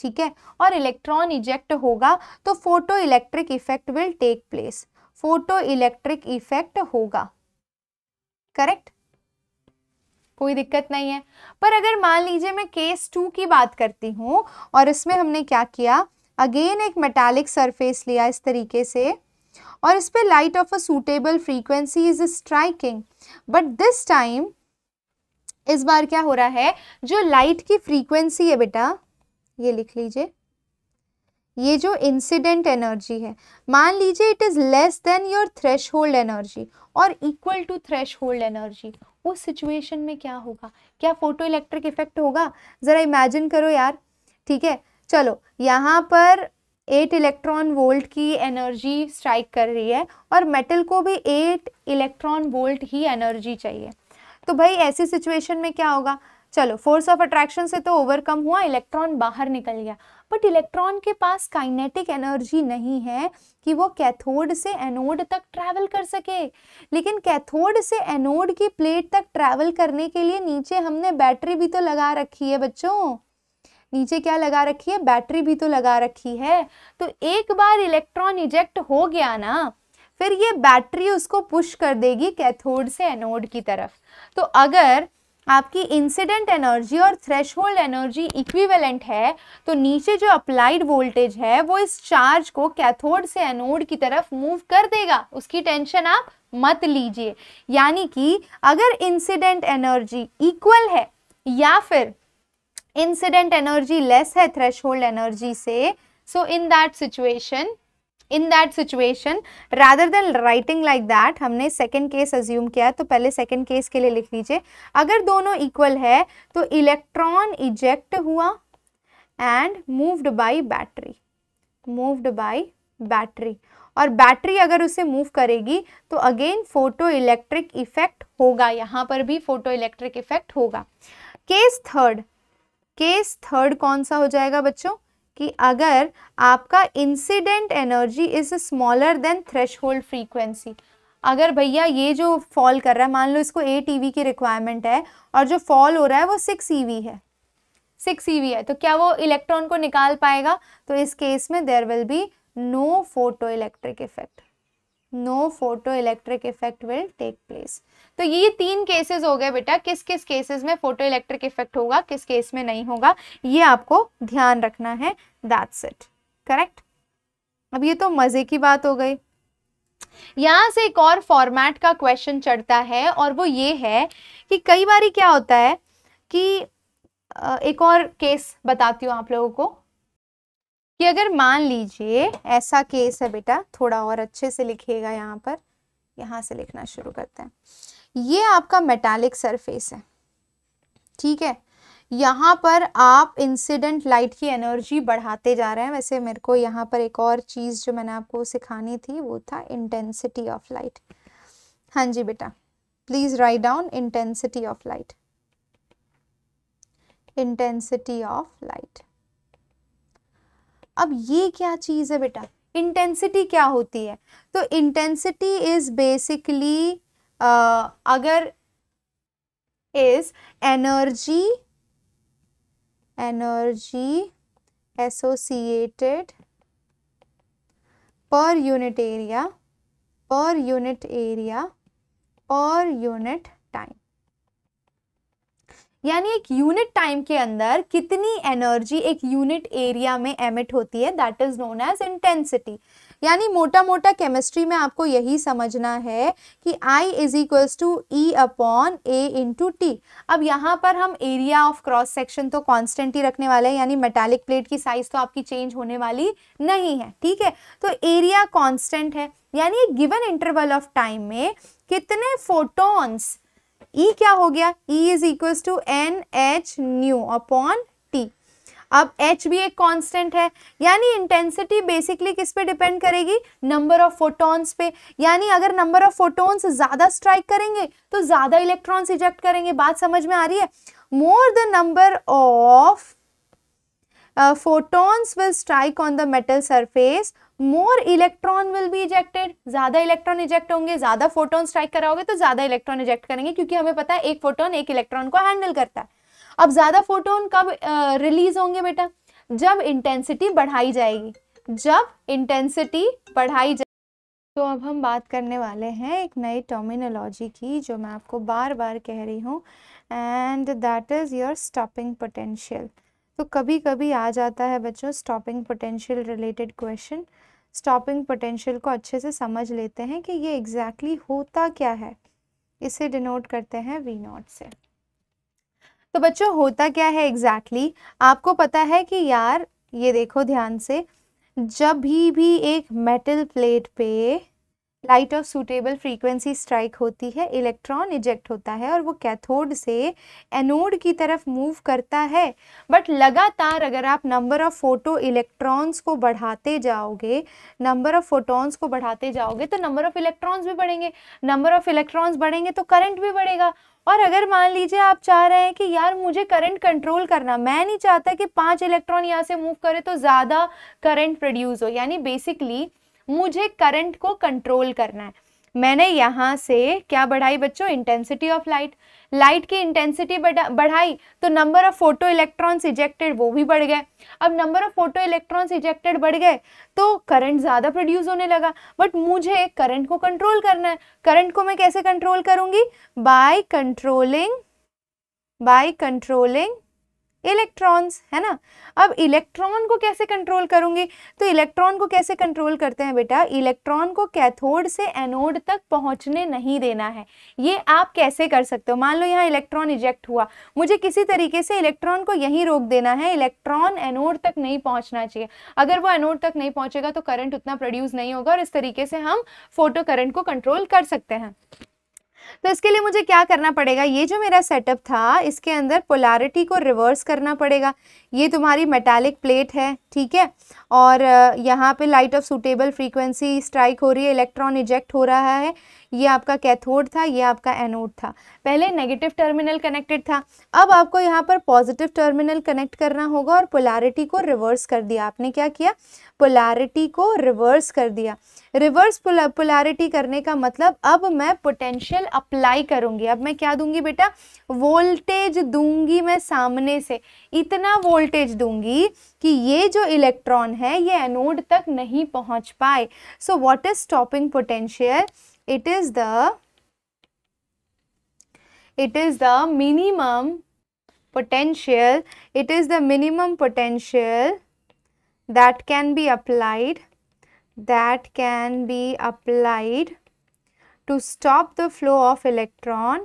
ठीक है और इलेक्ट्रॉन इजेक्ट होगा तो photo electric effect will take place photo electric effect होगा करेक्ट कोई दिक्कत नहीं है पर अगर मान लीजिए मैं केस टू की बात करती हूँ और इसमें हमने क्या किया अगेन एक मेटालिक सरफेस लिया इस तरीके से और इस पर light of a suitable frequency is striking but this time इस बार क्या हो रहा है जो लाइट की फ्रीक्वेंसी है बेटा ये लिख लीजिए ये जो इंसिडेंट एनर्जी है मान लीजिए it is less than your threshold energy और equal to threshold energy उस सिचुएशन में क्या होगा क्या फोटो इलेक्ट्रिक इफेक्ट होगा ज़रा इमेजिन करो यार ठीक है चलो यहाँ पर एट इलेक्ट्रॉन वोल्ट की एनर्जी स्ट्राइक कर रही है और मेटल को भी एट इलेक्ट्रॉन वोल्ट ही एनर्जी चाहिए तो भाई ऐसी सिचुएशन में क्या होगा चलो फोर्स ऑफ अट्रैक्शन से तो ओवरकम हुआ इलेक्ट्रॉन बाहर निकल गया बट इलेक्ट्रॉन के पास काइनेटिक एनर्जी नहीं है कि वो कैथोड से एनोड तक ट्रैवल कर सके लेकिन कैथोड से एनोड की प्लेट तक ट्रैवल करने के लिए नीचे हमने बैटरी भी तो लगा रखी है बच्चों नीचे क्या लगा रखी है बैटरी भी तो लगा रखी है तो एक बार इलेक्ट्रॉन इजेक्ट हो गया ना फिर ये बैटरी उसको पुश कर देगी कैथोड से एनोड की तरफ तो अगर आपकी इंसिडेंट एनर्जी और थ्रेश एनर्जी इक्विवेलेंट है तो नीचे जो अप्लाइड वोल्टेज है वो इस चार्ज को कैथोड से एनोड की तरफ मूव कर देगा उसकी टेंशन आप मत लीजिए यानी कि अगर इंसिडेंट एनर्जी इक्वल है या फिर इंसिडेंट एनर्जी लेस है थ्रेश एनर्जी से so in that situation in that situation rather than writing like that हमने सेकेंड केस अज्यूम किया तो पहले सेकेंड केस के लिए लिख लीजिए अगर दोनों इक्वल है तो इलेक्ट्रॉन इजेक्ट हुआ and moved by battery moved by battery और बैटरी अगर उसे मूव करेगी तो अगेन फोटो इलेक्ट्रिक इफेक्ट होगा यहाँ पर भी फोटो इलेक्ट्रिक इफेक्ट होगा केस थर्ड केस थर्ड कौन सा हो जाएगा बच्चों कि अगर आपका incident energy is smaller than threshold frequency अगर भैया ये जो फॉल कर रहा है मान लो इसको ए टी की रिक्वायरमेंट है और जो फॉल हो रहा है वो सिक्स ई e है सिक्स ई e है तो क्या वो इलेक्ट्रॉन को निकाल पाएगा तो इस केस में there will be no photo electric effect no photo electric effect will take place तो ये तीन केसेस हो गए बेटा किस किस केसेस में फोटो इलेक्ट्रिक इफेक्ट होगा किस केस में नहीं होगा ये आपको ध्यान रखना है दैट्स इट करेक्ट अब ये तो मज़े की बात हो गई यहां से एक और फॉर्मेट का क्वेश्चन चढ़ता है और वो ये है कि कई बार क्या होता है कि एक और केस बताती हूँ आप लोगों को कि अगर मान लीजिए ऐसा केस है बेटा थोड़ा और अच्छे से लिखिएगा यहाँ पर यहाँ से लिखना शुरू करते हैं ये आपका मेटालिक सरफेस है ठीक है यहाँ पर आप इंसिडेंट लाइट की एनर्जी बढ़ाते जा रहे हैं वैसे मेरे को यहाँ पर एक और चीज़ जो मैंने आपको सिखानी थी वो था इंटेंसिटी ऑफ लाइट हाँ जी बेटा please write down intensity of light intensity of light अब ये क्या चीज़ है बेटा इंटेंसिटी क्या होती है तो इंटेंसिटी इज़ बेसिकली अगर is energy energy associated per unit area per unit area per unit यानी एक यूनिट टाइम के अंदर कितनी एनर्जी एक यूनिट एरिया में एमिट होती है that is known as intensity यानी मोटा मोटा केमिस्ट्री में आपको यही समझना है कि I is equals to e upon a into t अब यहाँ पर हम एरिया ऑफ क्रॉस सेक्शन तो कॉन्स्टेंट ही रखने वाले हैं यानी मेटालिक प्लेट की साइज तो आपकी चेंज होने वाली नहीं है ठीक है तो एरिया कॉन्स्टेंट है यानी गिवन इंटरवल ऑफ टाइम में कितने फोटोन्स ई e क्या हो गया e is equal to n h nu upon t अब एच भी एक कांस्टेंट है यानी इंटेंसिटी बेसिकली किस पे डिपेंड करेगी नंबर ऑफ फोटॉन्स पे यानी अगर नंबर ऑफ फोटॉन्स ज़्यादा स्ट्राइक करेंगे तो ज़्यादा इलेक्ट्रॉन्स इजेक्ट करेंगे बात समझ में आ रही है more the number of photons will strike on the metal surface more electron will be ejected ज्यादा इलेक्ट्रॉन इजेक्ट होंगे ज्यादा फोटोन स्ट्राइक कराओगे तो ज्यादा इलेक्ट्रॉन इजेक्ट करेंगे क्योंकि हमें पता है एक फोटोन एक इलेक्ट्रॉन को हैंडल करता है अब ज्यादा फोटोन कब रिलीज होंगे बेटा जब इंटेंसिटी बढ़ाई जाएगी जब इंटेंसिटी बढ़ाई जाएगी तो अब हम बात करने वाले हैं एक नई टर्मिनोलॉजी की जो मैं आपको बार बार कह रही हूँ and that is your stopping potential तो कभी कभी आ जाता है बच्चों stopping potential related question stopping potential को अच्छे से समझ लेते हैं कि ये एग्जैक्टली exactly होता क्या है इसे डिनोट करते हैं वी नॉट से तो बच्चों होता क्या है एग्जैक्टली exactly? आपको पता है कि यार ये देखो ध्यान से जब भी भी एक मेटल प्लेट पे light of suitable frequency strike होती है इलेक्ट्रॉन इजेक्ट होता है और वो कैथोड से एनोड की तरफ मूव करता है बट लगातार अगर आप नंबर ऑफ़ फोटो इलेक्ट्रॉन्स को बढ़ाते जाओगे नंबर ऑफ़ फोटॉन्स को बढ़ाते जाओगे तो नंबर ऑफ़ इलेक्ट्रॉन्स भी बढ़ेंगे नंबर ऑफ़ इलेक्ट्रॉन्स बढ़ेंगे तो करंट भी बढ़ेगा और अगर मान लीजिए आप चाह रहे हैं कि यार मुझे करंट कंट्रोल करना मैं नहीं चाहता कि पाँच इलेक्ट्रॉन यहाँ से मूव करे तो ज़्यादा करंट प्रोड्यूस हो यानी बेसिकली मुझे करंट को कंट्रोल करना है मैंने यहाँ से क्या बढ़ाई बच्चों इंटेंसिटी ऑफ लाइट लाइट की इंटेंसिटी बढ़ाई तो number of photo electrons ejected वो भी बढ़ गए अब number of photo electrons ejected बढ़ गए तो करंट ज़्यादा प्रोड्यूस होने लगा बट मुझे करंट को कंट्रोल करना है करंट को मैं कैसे कंट्रोल करूँगी by controlling by controlling electrons है ना अब इलेक्ट्रॉन को कैसे कंट्रोल करूँगी तो इलेक्ट्रॉन को कैसे कंट्रोल करते हैं बेटा इलेक्ट्रॉन को कैथोड से एनोड तक पहुँचने नहीं देना है ये आप कैसे कर सकते हो मान लो यहाँ इलेक्ट्रॉन इजेक्ट हुआ मुझे किसी तरीके से इलेक्ट्रॉन को यहीं रोक देना है इलेक्ट्रॉन एनोड तक नहीं पहुँचना चाहिए अगर वो एनोड तक नहीं पहुँचेगा तो करंट उतना प्रोड्यूस नहीं होगा और इस तरीके से हम फोटो करंट को कंट्रोल कर सकते हैं तो इसके लिए मुझे क्या करना पड़ेगा ये जो मेरा सेटअप था इसके अंदर पोलारिटी को रिवर्स करना पड़ेगा ये तुम्हारी मेटालिक प्लेट है ठीक है और यहाँ पे light of suitable frequency strike हो रही है इलेक्ट्रॉन इजेक्ट हो रहा है ये आपका कैथोड था ये आपका एनोड था पहले नेगेटिव टर्मिनल कनेक्टेड था अब आपको यहाँ पर पॉजिटिव टर्मिनल कनेक्ट करना होगा और पोलारिटी को रिवर्स कर दिया आपने क्या किया पोलैरिटी को रिवर्स कर दिया रिवर्स पोलैरिटी करने का मतलब अब मैं पोटेंशियल अप्लाई करूँगी अब मैं क्या दूंगी बेटा वोल्टेज दूंगी मैं सामने से इतना वोल्टेज दूंगी कि ये जो इलेक्ट्रॉन है ये एनोड तक नहीं पहुँच पाए so what is stopping potential it is the it is the minimum potential it is the minimum potential that can be applied that can be applied to stop the flow of electron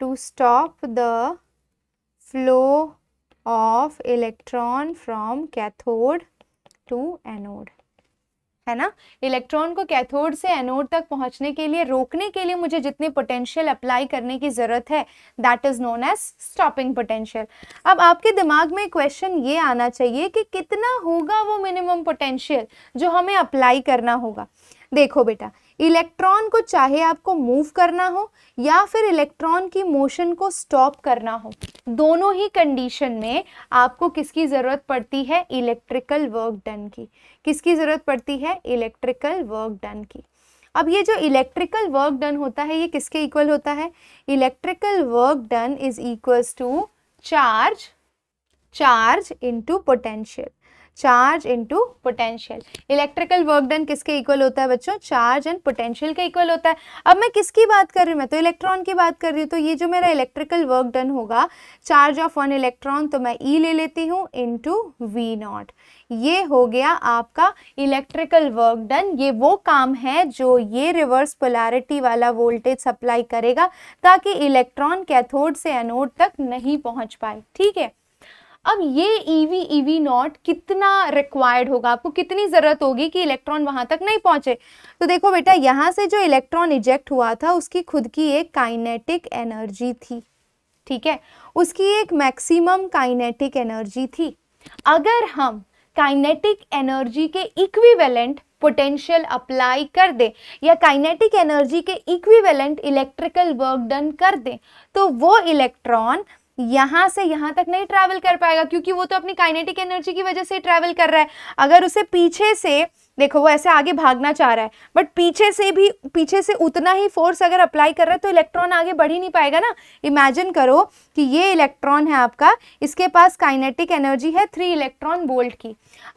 to stop the flow of electron from cathode to anode है ना electron को cathode से anode तक पहुंचने के लिए रोकने के लिए मुझे जितने पोटेंशियल अप्लाई करने की ज़रूरत है that is known as stopping potential अब आपके दिमाग में क्वेश्चन ये आना चाहिए कि कितना होगा वो मिनिमम पोटेंशियल जो हमें अप्लाई करना होगा देखो बेटा इलेक्ट्रॉन को चाहे आपको मूव करना हो या फिर इलेक्ट्रॉन की मोशन को स्टॉप करना हो दोनों ही कंडीशन में आपको किसकी ज़रूरत पड़ती है इलेक्ट्रिकल वर्क डन की किसकी ज़रूरत पड़ती है इलेक्ट्रिकल वर्क डन की अब ये जो इलेक्ट्रिकल वर्क डन होता है ये किसके इक्वल होता है electrical work done is equals to charge charge into potential charge into potential electrical work done किसके इक्वल होता है बच्चों चार्ज एंड पोटेंशियल के इक्वल होता है अब मैं किसकी बात कर रही हूँ मैं तो इलेक्ट्रॉन की बात कर रही हूँ तो ये जो मेरा इलेक्ट्रिकल वर्क डन होगा चार्ज ऑफ वन इलेक्ट्रॉन तो मैं ई e ले लेती हूँ इंटू वी नॉट ये हो गया आपका इलेक्ट्रिकल वर्क डन ये वो काम है जो ये रिवर्स पोलैरिटी वाला वोल्टेज सप्लाई करेगा ताकि इलेक्ट्रॉन कैथोड से एनोड तक नहीं पहुंच पाए ठीक है अब ये ईवी ईवी नॉट कितना रिक्वायर्ड होगा आपको कितनी ज़रूरत होगी कि इलेक्ट्रॉन वहाँ तक नहीं पहुँचे तो देखो बेटा यहाँ से जो इलेक्ट्रॉन इजेक्ट हुआ था उसकी खुद की एक काइनेटिक एनर्जी थी ठीक है उसकी एक मैक्सिमम काइनेटिक एनर्जी थी अगर हम काइनेटिक एनर्जी के इक्विवेलेंट पोटेंशियल अप्लाई कर दें या काइनेटिक एनर्जी के इक्विवेलेंट इलेक्ट्रिकल वर्क डन कर दें तो वो इलेक्ट्रॉन यहाँ से यहाँ तक नहीं ट्रैवल कर पाएगा क्योंकि वो तो अपनी काइनेटिक एनर्जी की वजह से ट्रैवल कर रहा है अगर उसे पीछे से देखो वो ऐसे आगे भागना चाह रहा है बट पीछे से भी पीछे से उतना ही फोर्स अगर अप्लाई कर रहा है तो इलेक्ट्रॉन आगे बढ़ ही नहीं पाएगा ना इमेजिन करो कि ये इलेक्ट्रॉन है आपका इसके पास काइनेटिक एनर्जी है थ्री इलेक्ट्रॉन बोल्ट की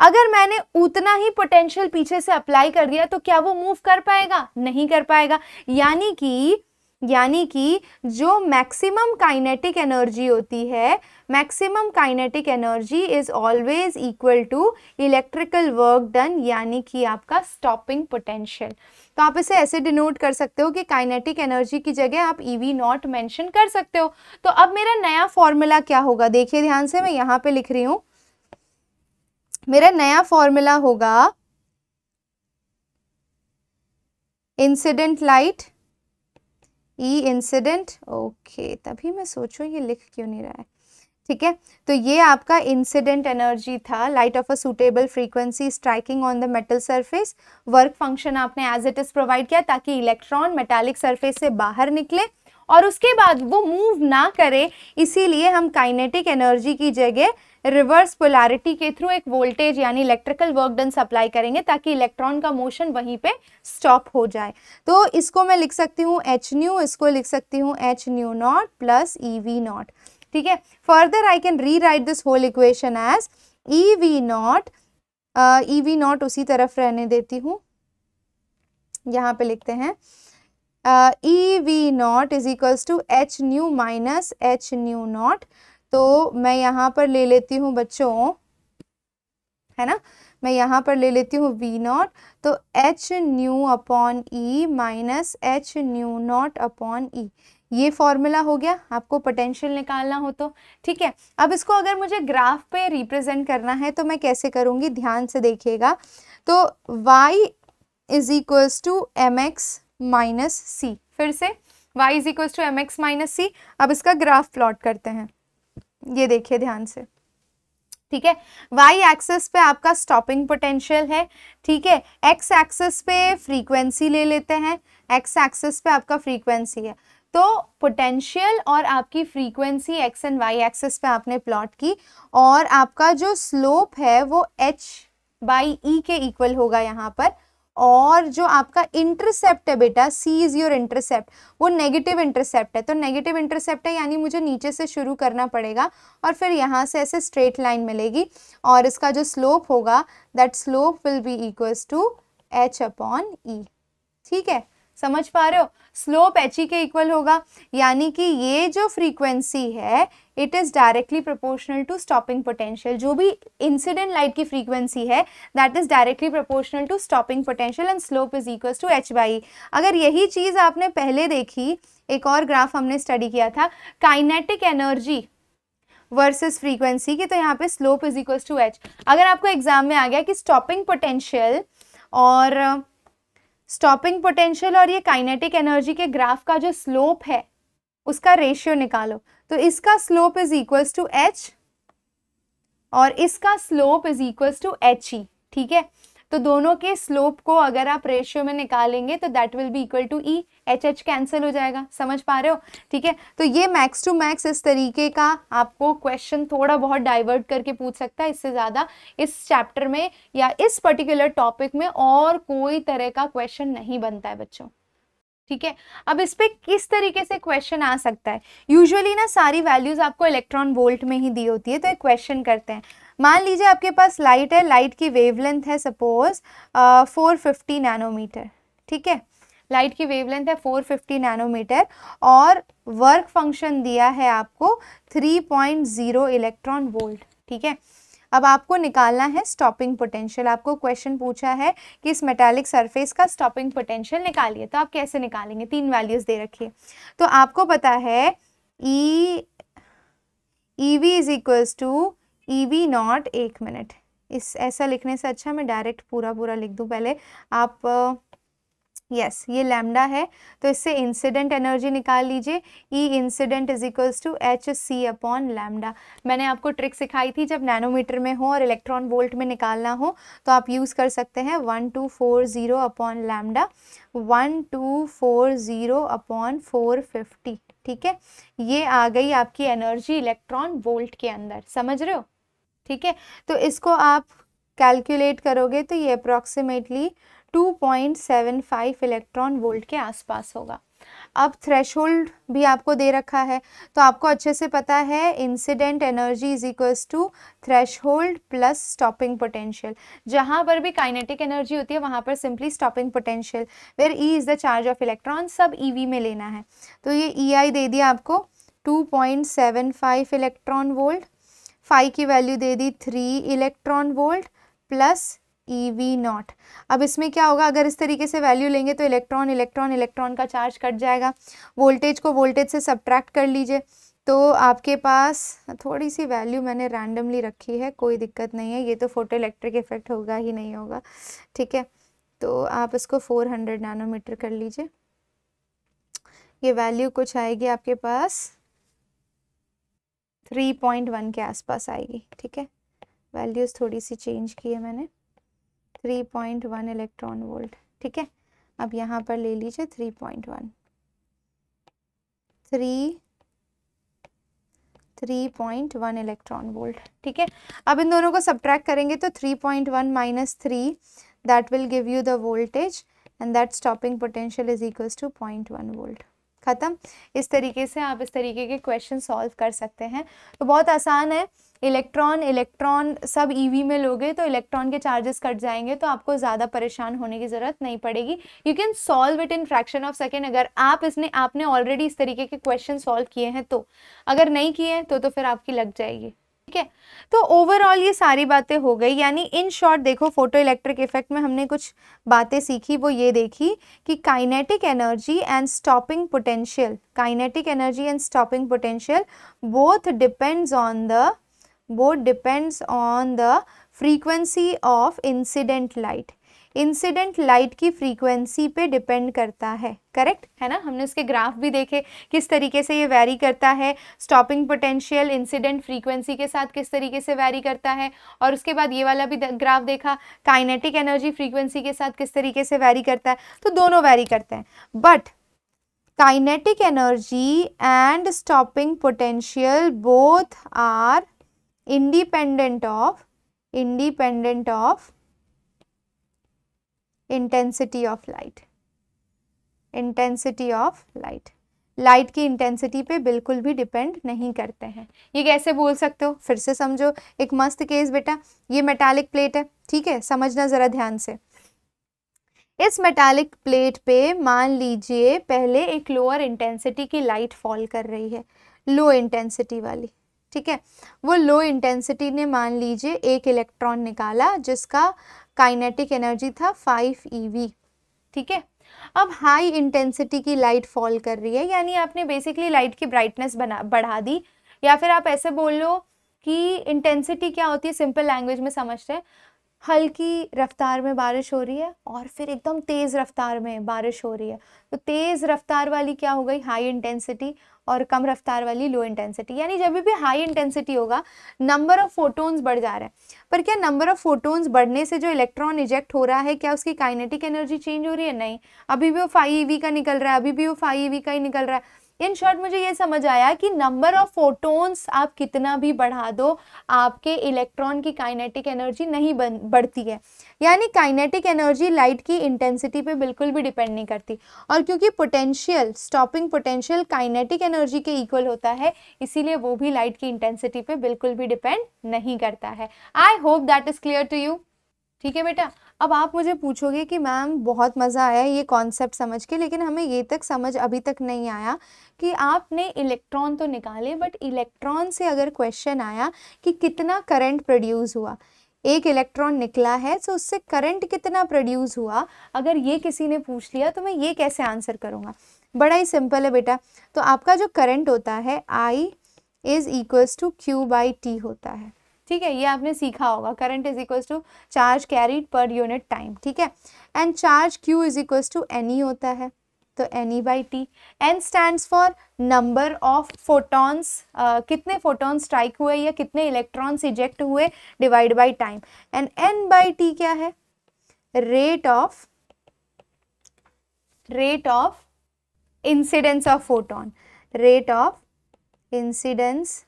अगर मैंने उतना ही पोटेंशियल पीछे से अप्लाई कर दिया तो क्या वो मूव कर पाएगा नहीं कर पाएगा यानी कि यानी कि जो मैक्सिमम काइनेटिक एनर्जी होती है maximum kinetic energy is always equal to electrical work done यानी कि आपका स्टॉपिंग पोटेंशियल तो आप इसे ऐसे डिनोट कर सकते हो कि काइनेटिक एनर्जी की जगह आप ई वी नॉट मैंशन कर सकते हो तो अब मेरा नया फॉर्मूला क्या होगा देखिए ध्यान से मैं यहाँ पे लिख रही हूँ मेरा नया फॉर्मूला होगा incident light E incident okay तभी मैं सोचूं ये लिख क्यों नहीं रहा है ठीक है तो ये आपका इंसिडेंट एनर्जी था light of a suitable frequency striking on the metal surface work function आपने एज इट इज प्रोवाइड किया ताकि इलेक्ट्रॉन मेटालिक सरफेस से बाहर निकले और उसके बाद वो मूव ना करे इसीलिए हम काइनेटिक एनर्जी की जगह रिवर्स पोलैरिटी के थ्रू एक वोल्टेज यानी इलेक्ट्रिकल वर्क डन सप्लाई करेंगे ताकि इलेक्ट्रॉन का मोशन वहीं पे स्टॉप हो जाए तो इसको मैं लिख सकती हूँ एच न्यू इसको लिख सकती हूँ h nu naught plus E V naught ठीक है further I can rewrite this whole equation as E V naught E V naught उसी तरफ रहने देती हूँ यहाँ पे लिखते हैं E V naught is equals to h nu minus h nu naught तो मैं यहाँ पर ले लेती हूँ बच्चों है ना मैं यहाँ पर ले लेती हूँ वी नॉट तो h nu upon E minus h nu naught upon E ये फॉर्मूला हो गया आपको पोटेंशियल निकालना हो तो ठीक है अब इसको अगर मुझे ग्राफ पे रिप्रेजेंट करना है तो मैं कैसे करूँगी ध्यान से देखिएगा तो y is equals to m x minus c फिर से y is equal to m x minus c अब इसका ग्राफ प्लॉट करते हैं ये देखिए ध्यान से ठीक है y एक्सेस पे आपका स्टॉपिंग पोटेंशियल है ठीक है x एक्सेस पे फ्रीक्वेंसी ले लेते हैं x एक्सेस पे आपका फ्रीक्वेंसी है तो पोटेंशियल और आपकी frequency x and y axes पे आपने प्लॉट की और आपका जो स्लोप है वो एच बाई ई के इक्वल होगा यहाँ पर और जो आपका इंटरसेप्ट है बेटा सी इज़ योर इंटरसेप्ट वो नेगेटिव इंटरसेप्ट है तो नेगेटिव इंटरसेप्ट है यानी मुझे नीचे से शुरू करना पड़ेगा और फिर यहाँ से ऐसे स्ट्रेट लाइन मिलेगी और इसका जो स्लोप होगा that slope will be equals to h upon E ठीक है समझ पा रहे हो स्लोप एच ई के इक्वल होगा यानी कि ये जो फ्रीक्वेंसी है it is directly proportional to stopping potential जो भी इंसिडेंट लाइट की फ्रीक्वेंसी है that is directly proportional to stopping potential and slope is equal to h by अगर यही चीज़ आपने पहले देखी एक और ग्राफ हमने स्टडी किया था काइनेटिक एनर्जी वर्सेस फ्रीक्वेंसी की तो यहाँ पे slope is equal to h अगर आपको एग्जाम में आ गया कि स्टॉपिंग पोटेंशियल और स्टॉपिंग uh, पोटेंशियल और ये काइनेटिक एनर्जी के ग्राफ का जो स्लोप है उसका रेशियो निकालो तो इसका slope is equals to h और इसका slope is equals to h E ठीक है तो दोनों के स्लोप को अगर आप रेशियो में निकालेंगे तो that will be equal to E h h cancel हो जाएगा समझ पा रहे हो ठीक है तो ये मैक्स टू मैक्स इस तरीके का आपको क्वेश्चन थोड़ा बहुत डाइवर्ट करके पूछ सकता है इससे ज़्यादा इस चैप्टर में या इस पर्टिकुलर टॉपिक में और कोई तरह का क्वेश्चन नहीं बनता है बच्चों ठीक है अब इस पर किस तरीके से क्वेश्चन आ सकता है यूजुअली ना सारी वैल्यूज आपको इलेक्ट्रॉन वोल्ट में ही दी होती है तो एक क्वेश्चन करते हैं मान लीजिए आपके पास लाइट है लाइट की वेवलेंथ है सपोज फोर फिफ्टी नैनोमीटर ठीक है लाइट की वेवलेंथ है 450 नैनोमीटर और वर्क फंक्शन दिया है आपको 3.0 इलेक्ट्रॉन वोल्ट ठीक है अब आपको निकालना है स्टॉपिंग पोटेंशियल आपको क्वेश्चन पूछा है कि इस मेटालिक सरफेस का स्टॉपिंग पोटेंशियल निकालिए तो आप कैसे निकालेंगे तीन वैल्यूज़ दे रखिए तो आपको पता है E E V is equals to E V naught एक मिनट इस ऐसा लिखने से अच्छा मैं डायरेक्ट पूरा पूरा लिख दूँ पहले आप यस yes, ये लैम्डा है तो इससे इंसिडेंट एनर्जी निकाल लीजिए E incident is equals to h c upon lambda मैंने आपको ट्रिक सिखाई थी जब नैनोमीटर में हो और इलेक्ट्रॉन वोल्ट में निकालना हो तो आप यूज़ कर सकते हैं one two four zero upon lambda one two four zero upon four fifty ठीक है ये आ गई आपकी एनर्जी इलेक्ट्रॉन वोल्ट के अंदर समझ रहे हो ठीक है तो इसको आप कैलकुलेट करोगे तो ये अप्रॉक्सीमेटली 2.75 इलेक्ट्रॉन वोल्ट के आसपास होगा अब थ्रेश भी आपको दे रखा है तो आपको अच्छे से पता है incident energy is equals to thresh plus stopping potential जहाँ पर भी काइनेटिक एनर्जी होती है वहाँ पर simply stopping potential where E is the charge of electron sub E e में लेना है तो ये ई e आई दे दिया आपको 2.75 इलेक्ट्रॉन वोल्ट फाइव की वैल्यू दे दी three electron volt plus E V naught अब इसमें क्या होगा अगर इस तरीके से वैल्यू लेंगे तो इलेक्ट्रॉन इलेक्ट्रॉन इलेक्ट्रॉन का चार्ज कट जाएगा वोल्टेज को वोल्टेज से सब्ट्रैक्ट कर लीजिए तो आपके पास थोड़ी सी वैल्यू मैंने रैंडमली रखी है कोई दिक्कत नहीं है ये तो फोटो इलेक्ट्रिक इफेक्ट होगा ही नहीं होगा ठीक है तो आप इसको 400 नैनोमीटर कर लीजिए ये वैल्यू कुछ आएगी आपके पास 3.1 के आसपास आएगी ठीक है वैल्यूज़ थोड़ी सी चेंज की है मैंने three point one electron volt ठीक है अब यहाँ पर ले लीजिए three point one three three point one electron volt ठीक है अब इन दोनों को सब्ट्रैक्ट करेंगे तो three point one minus three that will give you the voltage and that stopping potential is equals to point one volt ख़त्म इस तरीके से आप इस तरीके के क्वेश्चन सॉल्व कर सकते हैं तो बहुत आसान है electron electron sub eV e में लोगे तो इलेक्ट्रॉन के चार्जेस कट जाएंगे तो आपको ज़्यादा परेशान होने की ज़रूरत नहीं पड़ेगी you can solve it in fraction of second अगर आप इसने आपने ऑलरेडी इस तरीके के क्वेश्चन सॉल्व किए हैं तो अगर नहीं किए तो, तो फिर आपकी लग जाएगी ठीक है तो ओवरऑल ये सारी बातें हो गई यानी इन शॉर्ट देखो फोटो इलेक्ट्रिक इफेक्ट में हमने कुछ बातें सीखी वो ये देखी कि kinetic energy and stopping potential kinetic energy and stopping potential both depends on the both depends on the frequency of incident light incident light की फ्रीक्वेंसी पे डिपेंड करता है करेक्ट है ना हमने उसके ग्राफ भी देखे किस तरीके से ये वैरी करता है स्टॉपिंग पोटेंशियल इंसिडेंट फ्रीक्वेंसी के साथ किस तरीके से वैरी करता है और उसके बाद ये वाला भी ग्राफ देखा काइनेटिक एनर्जी फ्रीक्वेंसी के साथ किस तरीके से वैरी करता है तो दोनों वैरी करते हैं but kinetic energy and stopping potential both are independent of independent of intensity of light intensity of light light की इंटेंसिटी पे बिल्कुल भी डिपेंड नहीं करते हैं ये कैसे बोल सकते हो फिर से समझो एक मस्त केस बेटा ये मेटालिक प्लेट है ठीक है समझना ज़रा ध्यान से इस मेटालिक प्लेट पे मान लीजिए पहले एक लोअर इंटेंसिटी की लाइट फॉल कर रही है लो इंटेंसिटी वाली ठीक है वो लो इंटेंसिटी ने मान लीजिए एक इलेक्ट्रॉन निकाला जिसका काइनेटिक एनर्जी था फाइव ई e ठीक है अब हाई इंटेंसिटी की लाइट फॉल कर रही है यानी आपने बेसिकली लाइट की ब्राइटनेस बना बढ़ा दी या फिर आप ऐसे बोल लो कि इंटेंसिटी क्या होती है सिंपल लैंग्वेज में समझते हैं हल्की रफ्तार में बारिश हो रही है और फिर एकदम तेज़ रफ्तार में बारिश हो रही है तो तेज़ रफ्तार वाली क्या हो गई हाई इंटेंसिटी और कम रफ्तार वाली लो इंटेंसिटी यानी जब भी हाई इंटेंसिटी होगा नंबर ऑफ फोटोन्स बढ़ जा रहे हैं पर क्या नंबर ऑफ फोटोन्स बढ़ने से जो इलेक्ट्रॉन इजेक्ट हो रहा है क्या उसकी काइनेटिक एनर्जी चेंज हो रही है नहीं अभी भी वो फाइव ई e का निकल रहा है अभी भी वो फाइव ई e का ही निकल रहा है इन शॉर्ट मुझे ये समझ आया कि नंबर ऑफ फोटोन्स आप कितना भी बढ़ा दो आपके इलेक्ट्रॉन की काइनेटिक एनर्जी नहीं बन बढ़ती है यानी काइनेटिक एनर्जी लाइट की इंटेंसिटी पे बिल्कुल भी डिपेंड नहीं करती और क्योंकि potential stopping potential kinetic energy के इक्वल होता है इसीलिए वो भी लाइट की इंटेंसिटी पर बिल्कुल भी डिपेंड नहीं करता है I hope that is clear to you ठीक है बेटा अब आप मुझे पूछोगे कि मैम बहुत मज़ा आया ये कॉन्सेप्ट समझ के लेकिन हमें ये तक समझ अभी तक नहीं आया कि आपने इलेक्ट्रॉन तो निकाले बट इलेक्ट्रॉन से अगर क्वेश्चन आया कि कितना करंट प्रोड्यूस हुआ एक इलेक्ट्रॉन निकला है तो उससे करंट कितना प्रोड्यूस हुआ अगर ये किसी ने पूछ लिया तो मैं ये कैसे आंसर करूँगा बड़ा ही सिंपल है बेटा तो आपका जो करंट होता है I is equals to Q by T होता है ठीक है ये आपने सीखा होगा current is equals to charge carried per unit time ठीक है and charge Q is equals to N E होता है तो N E by T N stand for number of photons कितने फोटॉन स्ट्राइक हुए या कितने इलेक्ट्रॉन्स इजेक्ट हुए divide by time and N by T क्या है rate of rate of incidence of photon rate of incidence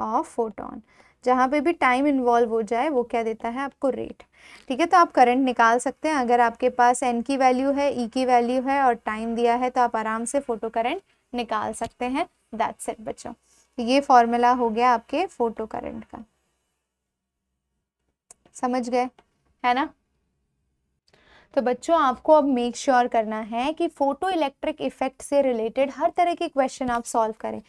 of photon जहाँ पे भी टाइम इन्वॉल्व हो जाए वो क्या देता है आपको रेट ठीक है तो आप करंट निकाल सकते हैं अगर आपके पास एन की वैल्यू है ई e की वैल्यू है और टाइम दिया है तो आप आराम से फोटो करंट निकाल सकते हैं दैट्स इट बच्चों ये फॉर्मूला हो गया आपके फोटो करंट का समझ गए है ना तो बच्चों आपको अब मेक श्योर sure करना है कि फोटो इलेक्ट्रिक इफेक्ट से रिलेटेड हर तरह के क्वेश्चन आप सॉल्व करें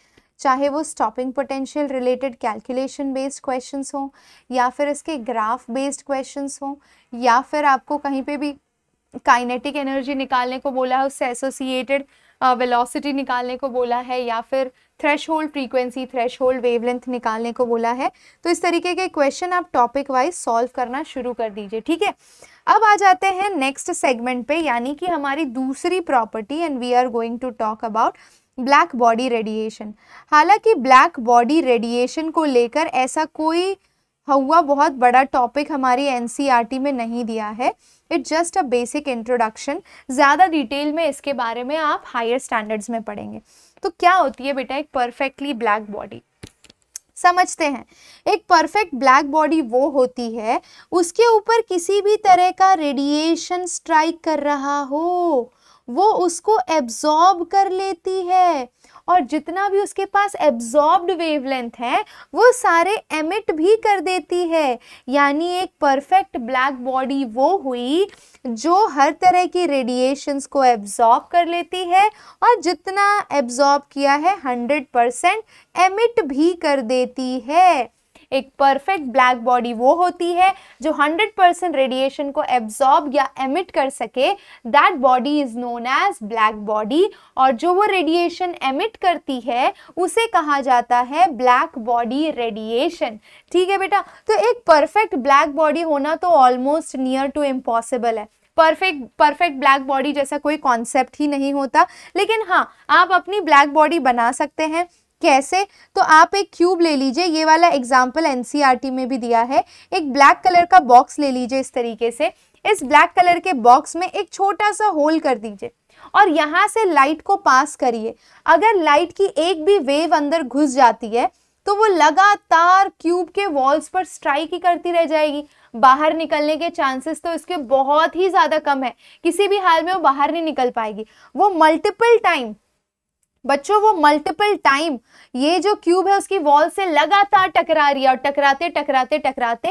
चाहे वो stopping potential related calculation based questions हों या फिर इसके ग्राफ बेस्ड क्वेश्चंस हों या फिर आपको कहीं पे भी काइनेटिक एनर्जी निकालने को बोला है उससे एसोसिएटेड वेलोसिटी निकालने को बोला है या फिर threshold frequency threshold wavelength निकालने को बोला है तो इस तरीके के क्वेश्चन आप टॉपिक वाइज सॉल्व करना शुरू कर दीजिए ठीक है अब आ जाते हैं नेक्स्ट सेगमेंट पे यानी कि हमारी दूसरी property and we are going to talk about black body radiation हालांकि ब्लैक बॉडी रेडिएशन को लेकर ऐसा कोई हुआ बहुत बड़ा टॉपिक हमारी एनसीईआरटी e में नहीं दिया है it just a basic introduction ज़्यादा डिटेल में इसके बारे में आप हायर स्टैंडर्ड्स में पढ़ेंगे तो क्या होती है बेटा एक परफेक्टली ब्लैक बॉडी समझते हैं एक परफेक्ट ब्लैक बॉडी वो होती है उसके ऊपर किसी भी तरह का रेडिएशन स्ट्राइक कर रहा हो वो उसको एब्जॉर्ब कर लेती है और जितना भी उसके पास एब्जॉर्ब्ड वेवलेंथ है वो सारे एमिट भी कर देती है यानी एक परफेक्ट ब्लैक बॉडी वो हुई जो हर तरह की रेडिएशंस को एब्जॉर्ब कर लेती है और जितना एब्जॉर्ब किया है हंड्रेड परसेंट एमिट भी कर देती है एक परफेक्ट ब्लैक बॉडी वो होती है जो 100 परसेंट रेडिएशन को एब्जॉर्ब या एमिट कर सके that body is known as black body और जो वो रेडिएशन एमिट करती है उसे कहा जाता है ब्लैक बॉडी रेडिएशन ठीक है बेटा तो एक परफेक्ट ब्लैक बॉडी होना तो ऑलमोस्ट नियर टू इम्पॉसिबल है परफेक्ट परफेक्ट ब्लैक बॉडी जैसा कोई कॉन्सेप्ट ही नहीं होता लेकिन हाँ आप अपनी ब्लैक बॉडी बना सकते हैं कैसे तो आप एक क्यूब ले लीजिए ये वाला एग्जाम्पल एन e में भी दिया है एक ब्लैक कलर का बॉक्स ले लीजिए इस तरीके से इस ब्लैक कलर के बॉक्स में एक छोटा सा होल कर दीजिए और यहाँ से लाइट को पास करिए अगर लाइट की एक भी वेव अंदर घुस जाती है तो वो लगातार क्यूब के वॉल्स पर स्ट्राइक ही करती रह जाएगी बाहर निकलने के चांसेस तो इसके बहुत ही ज़्यादा कम है किसी भी हाल में वो बाहर नहीं निकल पाएगी वो मल्टीपल टाइम बच्चों वो मल्टीपल टाइम ये जो क्यूब है उसकी वॉल से लगातार टकरा रही है और टकराते टकराते टकराते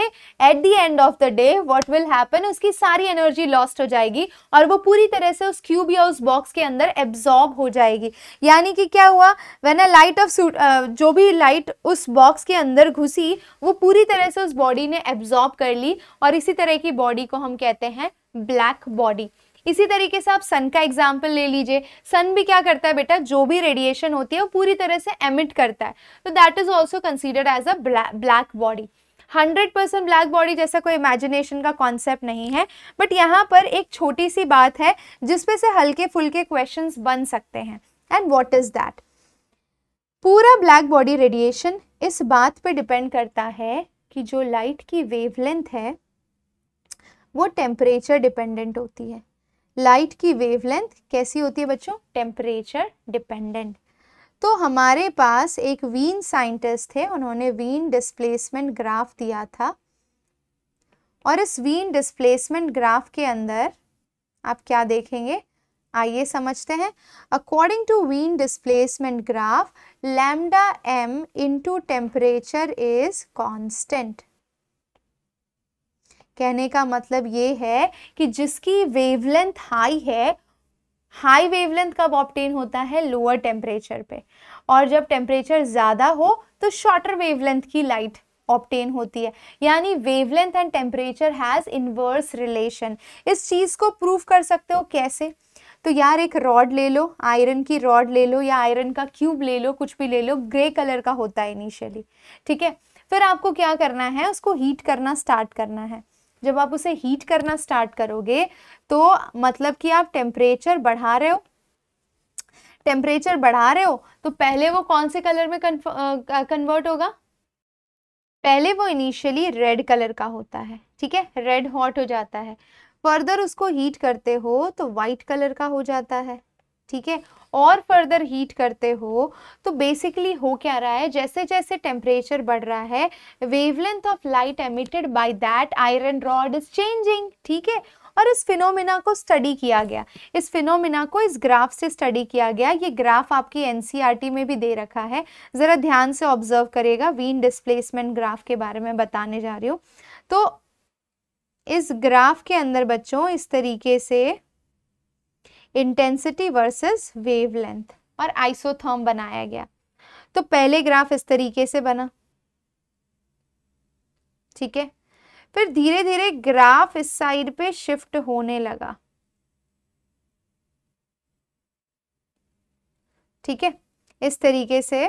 at the end of the day what will happen उसकी सारी एनर्जी लॉस्ट हो जाएगी और वो पूरी तरह से उस क्यूब या उस बॉक्स के अंदर एब्जॉर्ब हो जाएगी यानी कि क्या हुआ when a light of soot जो भी लाइट उस बॉक्स के अंदर घुसी वो पूरी तरह से उस बॉडी ने एब्जॉर्ब कर ली और इसी तरह की बॉडी को हम कहते हैं ब्लैक बॉडी इसी तरीके से आप सन का एग्जाम्पल ले लीजिए सन भी क्या करता है बेटा जो भी रेडिएशन होती है वो पूरी तरह से एमिट करता है तो that is also considered as a black body hundred percent black body जैसा कोई इमेजिनेशन का कॉन्सेप्ट नहीं है बट यहाँ पर एक छोटी सी बात है जिसपे से हल्के फुलके क्वेश्चन बन सकते हैं एंड वॉट इज़ दैट पूरा ब्लैक बॉडी रेडिएशन इस बात पे डिपेंड करता है कि जो लाइट की वेवलेंथ है वो टेम्परेचर डिपेंडेंट होती है लाइट की वेवलेंथ कैसी होती है बच्चों टेम्परेचर डिपेंडेंट तो हमारे पास एक वीन साइंटिस्ट थे उन्होंने वीन डिस्प्लेसमेंट ग्राफ दिया था और इस वीन डिस्प्लेसमेंट ग्राफ के अंदर आप क्या देखेंगे आइए समझते हैं according to Wien displacement graph lambda m into temperature is constant कहने का मतलब ये है कि जिसकी वेवलेंथ हाई है हाई वेवलेंथ कब ऑप्टेन होता है लोअर टेम्परेचर पे और जब टेम्परेचर ज़्यादा हो तो शॉर्टर वेवलेंथ की लाइट ऑप्टेन होती है यानी wavelength and temperature has inverse relation इस चीज़ को प्रूव कर सकते हो कैसे तो यार एक रॉड ले लो आयरन की रॉड ले लो या आयरन का क्यूब ले लो कुछ भी ले लो ग्रे कलर का होता है इनिशियली ठीक है फिर आपको क्या करना है उसको हीट करना स्टार्ट करना है जब आप उसे हीट करना स्टार्ट करोगे तो मतलब कि आप टेम्परेचर बढ़ा रहे हो टेम्परेचर बढ़ा रहे हो तो पहले वो कौन से कलर में कन्वर्ट होगा पहले वो इनिशियली रेड कलर का होता है ठीक है रेड हॉट हो जाता है फर्दर उसको हीट करते हो तो वाइट कलर का हो जाता है ठीक है और फर्दर हीट करते हो तो बेसिकली हो क्या रहा है जैसे जैसे टेम्परेचर बढ़ रहा है wavelength of light emitted by that iron rod is changing ठीक है और इस फिनोमिना को स्टडी किया गया इस फिनोमिना को इस ग्राफ से स्टडी किया गया ये ग्राफ आपकी एन में भी दे रखा है ज़रा ध्यान से ऑब्जर्व करेगा वीन डिस्प्लेसमेंट ग्राफ के बारे में बताने जा रही हूँ तो इस ग्राफ के अंदर बच्चों इस तरीके से इंटेंसिटी वर्सेस वेवलेंथ और आइसोथर्म बनाया गया तो पहले ग्राफ इस तरीके से बना ठीक है फिर धीरे धीरे ग्राफ इस साइड पे शिफ्ट होने लगा ठीक है इस तरीके से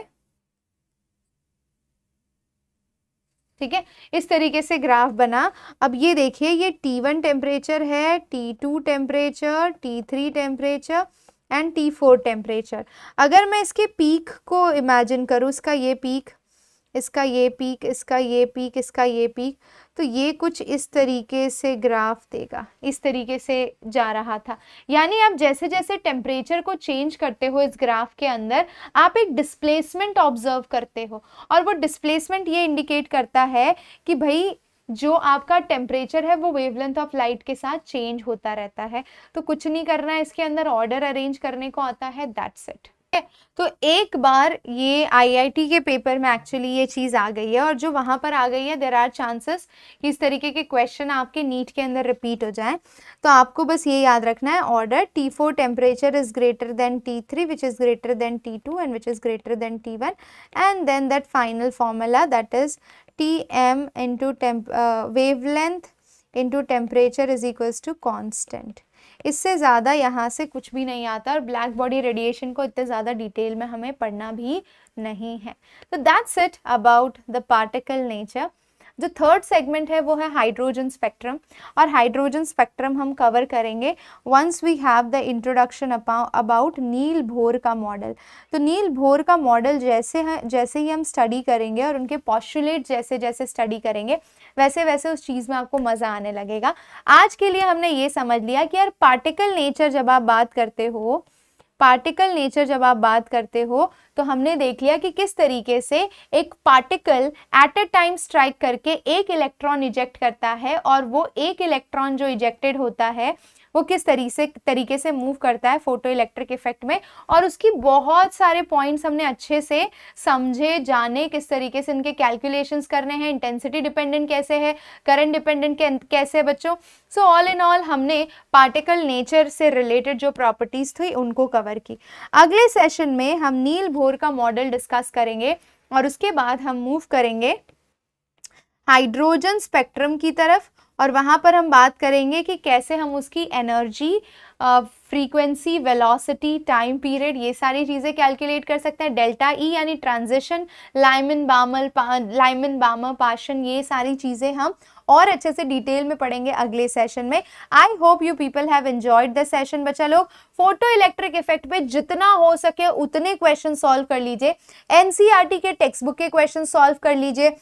ठीक है इस तरीके से ग्राफ बना अब ये देखिए ये टी वन टेम्परेचर है T two temperature T three temperature and T four temperature अगर मैं इसके पीक को इमेजिन करूँ इसका ये पीक इसका ये पीक इसका ये पीक इसका ये पीक तो ये कुछ इस तरीके से ग्राफ देगा इस तरीके से जा रहा था यानी आप जैसे जैसे टेम्परेचर को चेंज करते हो इस ग्राफ के अंदर आप एक डिस्प्लेसमेंट ऑब्जर्व करते हो और वो डिस्प्लेसमेंट ये इंडिकेट करता है कि भाई जो आपका टेम्परेचर है वो वेवलेंथ ऑफ लाइट के साथ चेंज होता रहता है तो कुछ नहीं करना है इसके अंदर ऑर्डर अरेंज करने को आता है दैट्स इट तो एक बार ये आईआईटी के पेपर में एक्चुअली ये चीज़ आ गई है और जो वहाँ पर आ गई है देर आर चांसेस कि इस तरीके के क्वेश्चन आपके नीट के अंदर रिपीट हो जाएं तो आपको बस ये याद रखना है order T four temperature is greater than T three which is greater than T two and which is greater than T one and then that final formula that is T m into temp wavelength into temperature is equals to constant इससे ज़्यादा यहाँ से कुछ भी नहीं आता और black body radiation को इतने ज़्यादा डिटेल में हमें पढ़ना भी नहीं है तो that's it about the particle nature जो थर्ड सेगमेंट है वो है हाइड्रोजन स्पेक्ट्रम और हाइड्रोजन स्पेक्ट्रम हम कवर करेंगे once we have the introduction about Niels Bohr का मॉडल तो नील भोर का मॉडल जैसे है जैसे ही हम स्टडी करेंगे और उनके पॉस्टुलेट जैसे जैसे स्टडी करेंगे वैसे वैसे उस चीज़ में आपको मज़ा आने लगेगा आज के लिए हमने ये समझ लिया कि यार पार्टिकल नेचर जब आप बात करते हो पार्टिकल नेचर जब आप बात करते हो तो हमने देख लिया कि किस तरीके से एक particle at a time strike करके एक इलेक्ट्रॉन इजेक्ट करता है और वो एक इलेक्ट्रॉन जो इजेक्टेड होता है वो किस तरीके से तरीके से मूव करता है फोटो इलेक्ट्रिक इफेक्ट में और उसकी बहुत सारे पॉइंट्स हमने अच्छे से समझे जाने किस तरीके से इनके कैलकुलेशंस करने हैं इंटेंसिटी डिपेंडेंट कैसे है करंट डिपेंडेंट कैसे है बच्चों सो ऑल इन ऑल हमने पार्टिकल नेचर से रिलेटेड जो प्रॉपर्टीज़ थी उनको कवर की अगले सेशन में हम नील भोर का मॉडल डिस्कस करेंगे और उसके बाद हम मूव करेंगे हाइड्रोजन स्पेक्ट्रम की तरफ और वहाँ पर हम बात करेंगे कि कैसे हम उसकी energy frequency velocity time period ये सारी चीज़ें कैलकुलेट कर सकते हैं डेल्टा ई e यानी transition Lyman Balmer Lyman Balmer Paschen ये सारी चीज़ें हम और अच्छे से डिटेल में पढ़ेंगे अगले सेशन में I hope you people have enjoyed the session बच्चा लोग फोटो इलेक्ट्रिक इफेक्ट पे जितना हो सके उतने क्वेश्चन सॉल्व कर लीजिए एनसीईआरटी e के टेक्स्ट बुक के क्वेश्चन सॉल्व कर लीजिए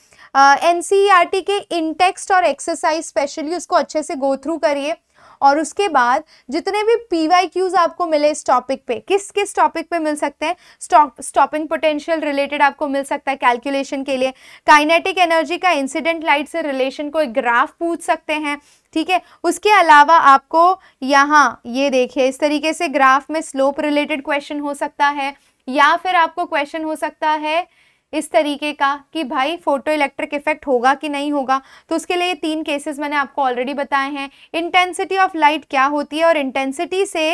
एनसीईआरटी e के इंटेक्सट और एक्सरसाइज स्पेशली उसको अच्छे से गो थ्रू करिए और उसके बाद जितने भी पी वाई क्यूज़ आपको मिले इस टॉपिक पे किस किस टॉपिक पे मिल सकते हैं स्टॉप स्टॉपिंग पोटेंशियल रिलेटेड आपको मिल सकता है कैलकुलेशन के लिए काइनेटिक एनर्जी का इंसिडेंट लाइट से रिलेशन को एक ग्राफ पूछ सकते हैं ठीक है उसके अलावा आपको यहाँ ये देखिए इस तरीके से ग्राफ में स्लोप रिलेटेड क्वेश्चन हो सकता है या फिर आपको क्वेश्चन हो सकता है इस तरीके का कि भाई फोटो इलेक्ट्रिक इफेक्ट होगा कि नहीं होगा तो उसके लिए तीन केसेस मैंने आपको ऑलरेडी बताए हैं इंटेंसिटी ऑफ लाइट क्या होती है और इंटेंसिटी से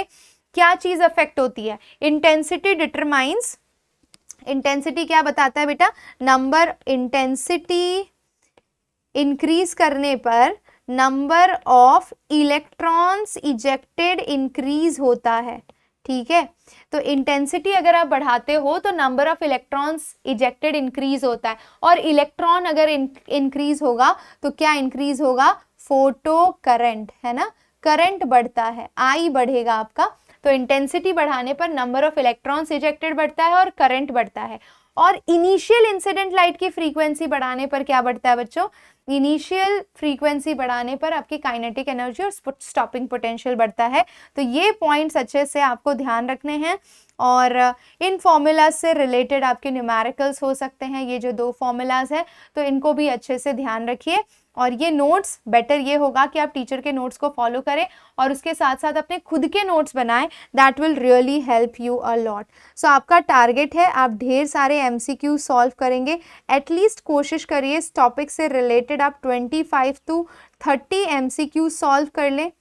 क्या चीज़ अफेक्ट होती है इंटेंसिटी डिटरमाइंस इंटेंसिटी क्या बताता है बेटा नंबर इंटेंसिटी इंक्रीज करने पर number of electrons ejected increase होता है ठीक है तो इंटेंसिटी अगर आप बढ़ाते हो तो number of electrons ejected increase होता है और इलेक्ट्रॉन अगर इंक्रीज होगा तो क्या इंक्रीज होगा फोटो करंट है ना करंट बढ़ता है आई बढ़ेगा आपका तो इंटेंसिटी बढ़ाने पर नंबर ऑफ इलेक्ट्रॉन्स इजेक्टेड बढ़ता है और करंट बढ़ता है और इनिशियल इंसिडेंट लाइट की फ्रीक्वेंसी बढ़ाने पर क्या बढ़ता है बच्चों इनिशियल फ्रीक्वेंसी बढ़ाने पर आपकी काइनेटिक एनर्जी और स्टॉपिंग पोटेंशियल बढ़ता है तो ये पॉइंट्स अच्छे से आपको ध्यान रखने हैं और uh, इन फॉर्मूलाज से रिलेटेड आपके न्यूमेरिकल्स हो सकते हैं ये जो दो फॉर्मूलाज हैं तो इनको भी अच्छे से ध्यान रखिए और ये नोट्स बेटर ये होगा कि आप टीचर के नोट्स को फॉलो करें और उसके साथ साथ अपने खुद के नोट्स बनाएं that will really help you a lot so आपका टारगेट है आप ढेर सारे एम सी क्यू सॉल्व करेंगे एटलीस्ट कोशिश करिए इस टॉपिक से रिलेटेड आप twenty five to thirty M C Q solve कर लें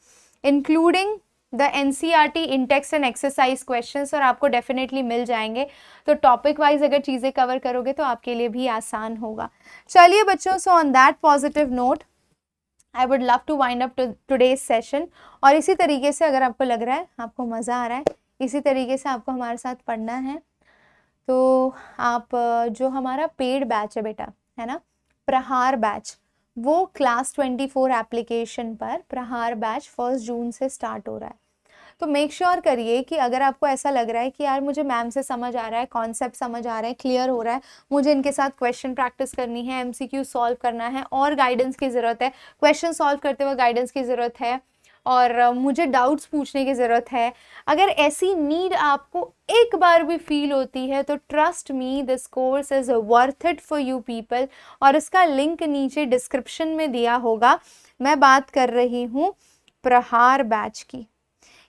including the N C R T Intex and exercise question और आपको डेफिनेटली मिल जाएंगे तो टॉपिक वाइज अगर चीज़ें कवर करोगे तो आपके लिए भी आसान होगा चलिए बच्चों so on that positive note I would love to wind up today session और इसी तरीके से अगर आपको लग रहा है आपको मज़ा आ रहा है इसी तरीके से आपको हमारे साथ पढ़ना है तो आप जो हमारा पेड बैच है बेटा है ना प्रहार बैच वो क्लास ट्वेंटी फोर एप्लीकेशन पर प्रहार बैच फर्स्ट जून से स्टार्ट हो रहा है तो मेक श्योर sure करिए कि अगर आपको ऐसा लग रहा है कि यार मुझे मैम से समझ आ रहा है कॉन्सेप्ट समझ आ रहा है क्लियर हो रहा है मुझे इनके साथ क्वेश्चन प्रैक्टिस करनी है एम सॉल्व करना है और गाइडेंस की ज़रूरत है क्वेश्चन सॉल्व करते हुए गाइडेंस की ज़रूरत है और मुझे डाउट्स पूछने की ज़रूरत है अगर ऐसी नीड आपको एक बार भी फील होती है तो trust me this course is worth it for you people और इसका लिंक नीचे डिस्क्रिप्शन में दिया होगा मैं बात कर रही हूँ प्रहार बैच की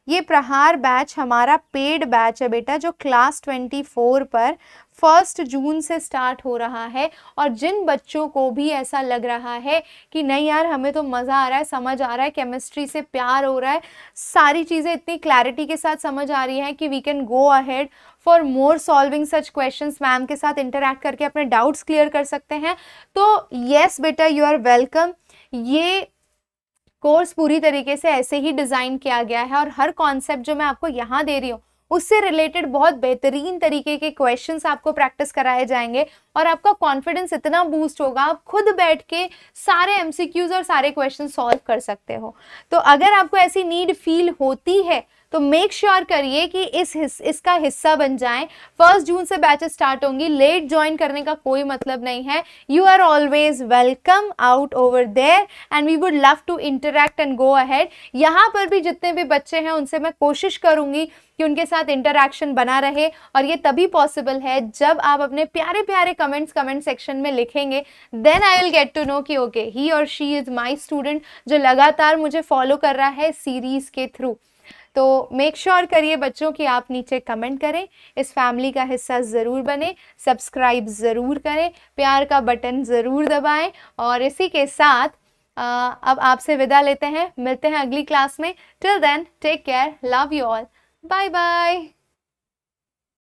ये प्रहार बैच हमारा पेड बैच है बेटा जो क्लास ट्वेंटी फोर पर फर्स्ट जून से स्टार्ट हो रहा है और जिन बच्चों को भी ऐसा लग रहा है कि नहीं यार हमें तो मज़ा आ रहा है समझ आ रहा है केमिस्ट्री से प्यार हो रहा है सारी चीज़ें इतनी क्लैरिटी के साथ समझ आ रही हैं कि we can go ahead for more solving such question ma'am के साथ इंटरेक्ट करके अपने डाउट्स क्लियर कर सकते हैं तो येस बेटा यू आर वेलकम ये कोर्स पूरी तरीके से ऐसे ही डिज़ाइन किया गया है और हर कॉन्सेप्ट जो मैं आपको यहाँ दे रही हूँ उससे रिलेटेड बहुत बेहतरीन तरीके के क्वेश्चंस आपको प्रैक्टिस कराए जाएंगे और आपका कॉन्फिडेंस इतना बूस्ट होगा आप खुद बैठ के सारे एमसीक्यूज और सारे क्वेश्चन सॉल्व कर सकते हो तो अगर आपको ऐसी नीड फील होती है तो मेक श्योर sure करिए कि इस हिस, इसका हिस्सा बन जाएं फर्स्ट जून से बैचेस स्टार्ट होंगी लेट ज्वाइन करने का कोई मतलब नहीं है you are always welcome out over there and we would love to interact and go ahead यहाँ पर भी जितने भी बच्चे हैं उनसे मैं कोशिश करूँगी कि उनके साथ इंटरेक्शन बना रहे और ये तभी पॉसिबल है जब आप अपने प्यारे प्यारे कमेंट्स कमेंट सेक्शन में लिखेंगे then I will get to know कि ओके ही और शी इज़ माई स्टूडेंट जो लगातार मुझे फॉलो कर रहा है सीरीज़ के थ्रू तो मेक श्योर sure करिए बच्चों कि आप नीचे कमेंट करें इस फैमिली का हिस्सा ज़रूर बने सब्सक्राइब ज़रूर करें प्यार का बटन ज़रूर दबाएं और इसी के साथ आ, अब आपसे विदा लेते हैं मिलते हैं अगली क्लास में till then take care love you all bye bye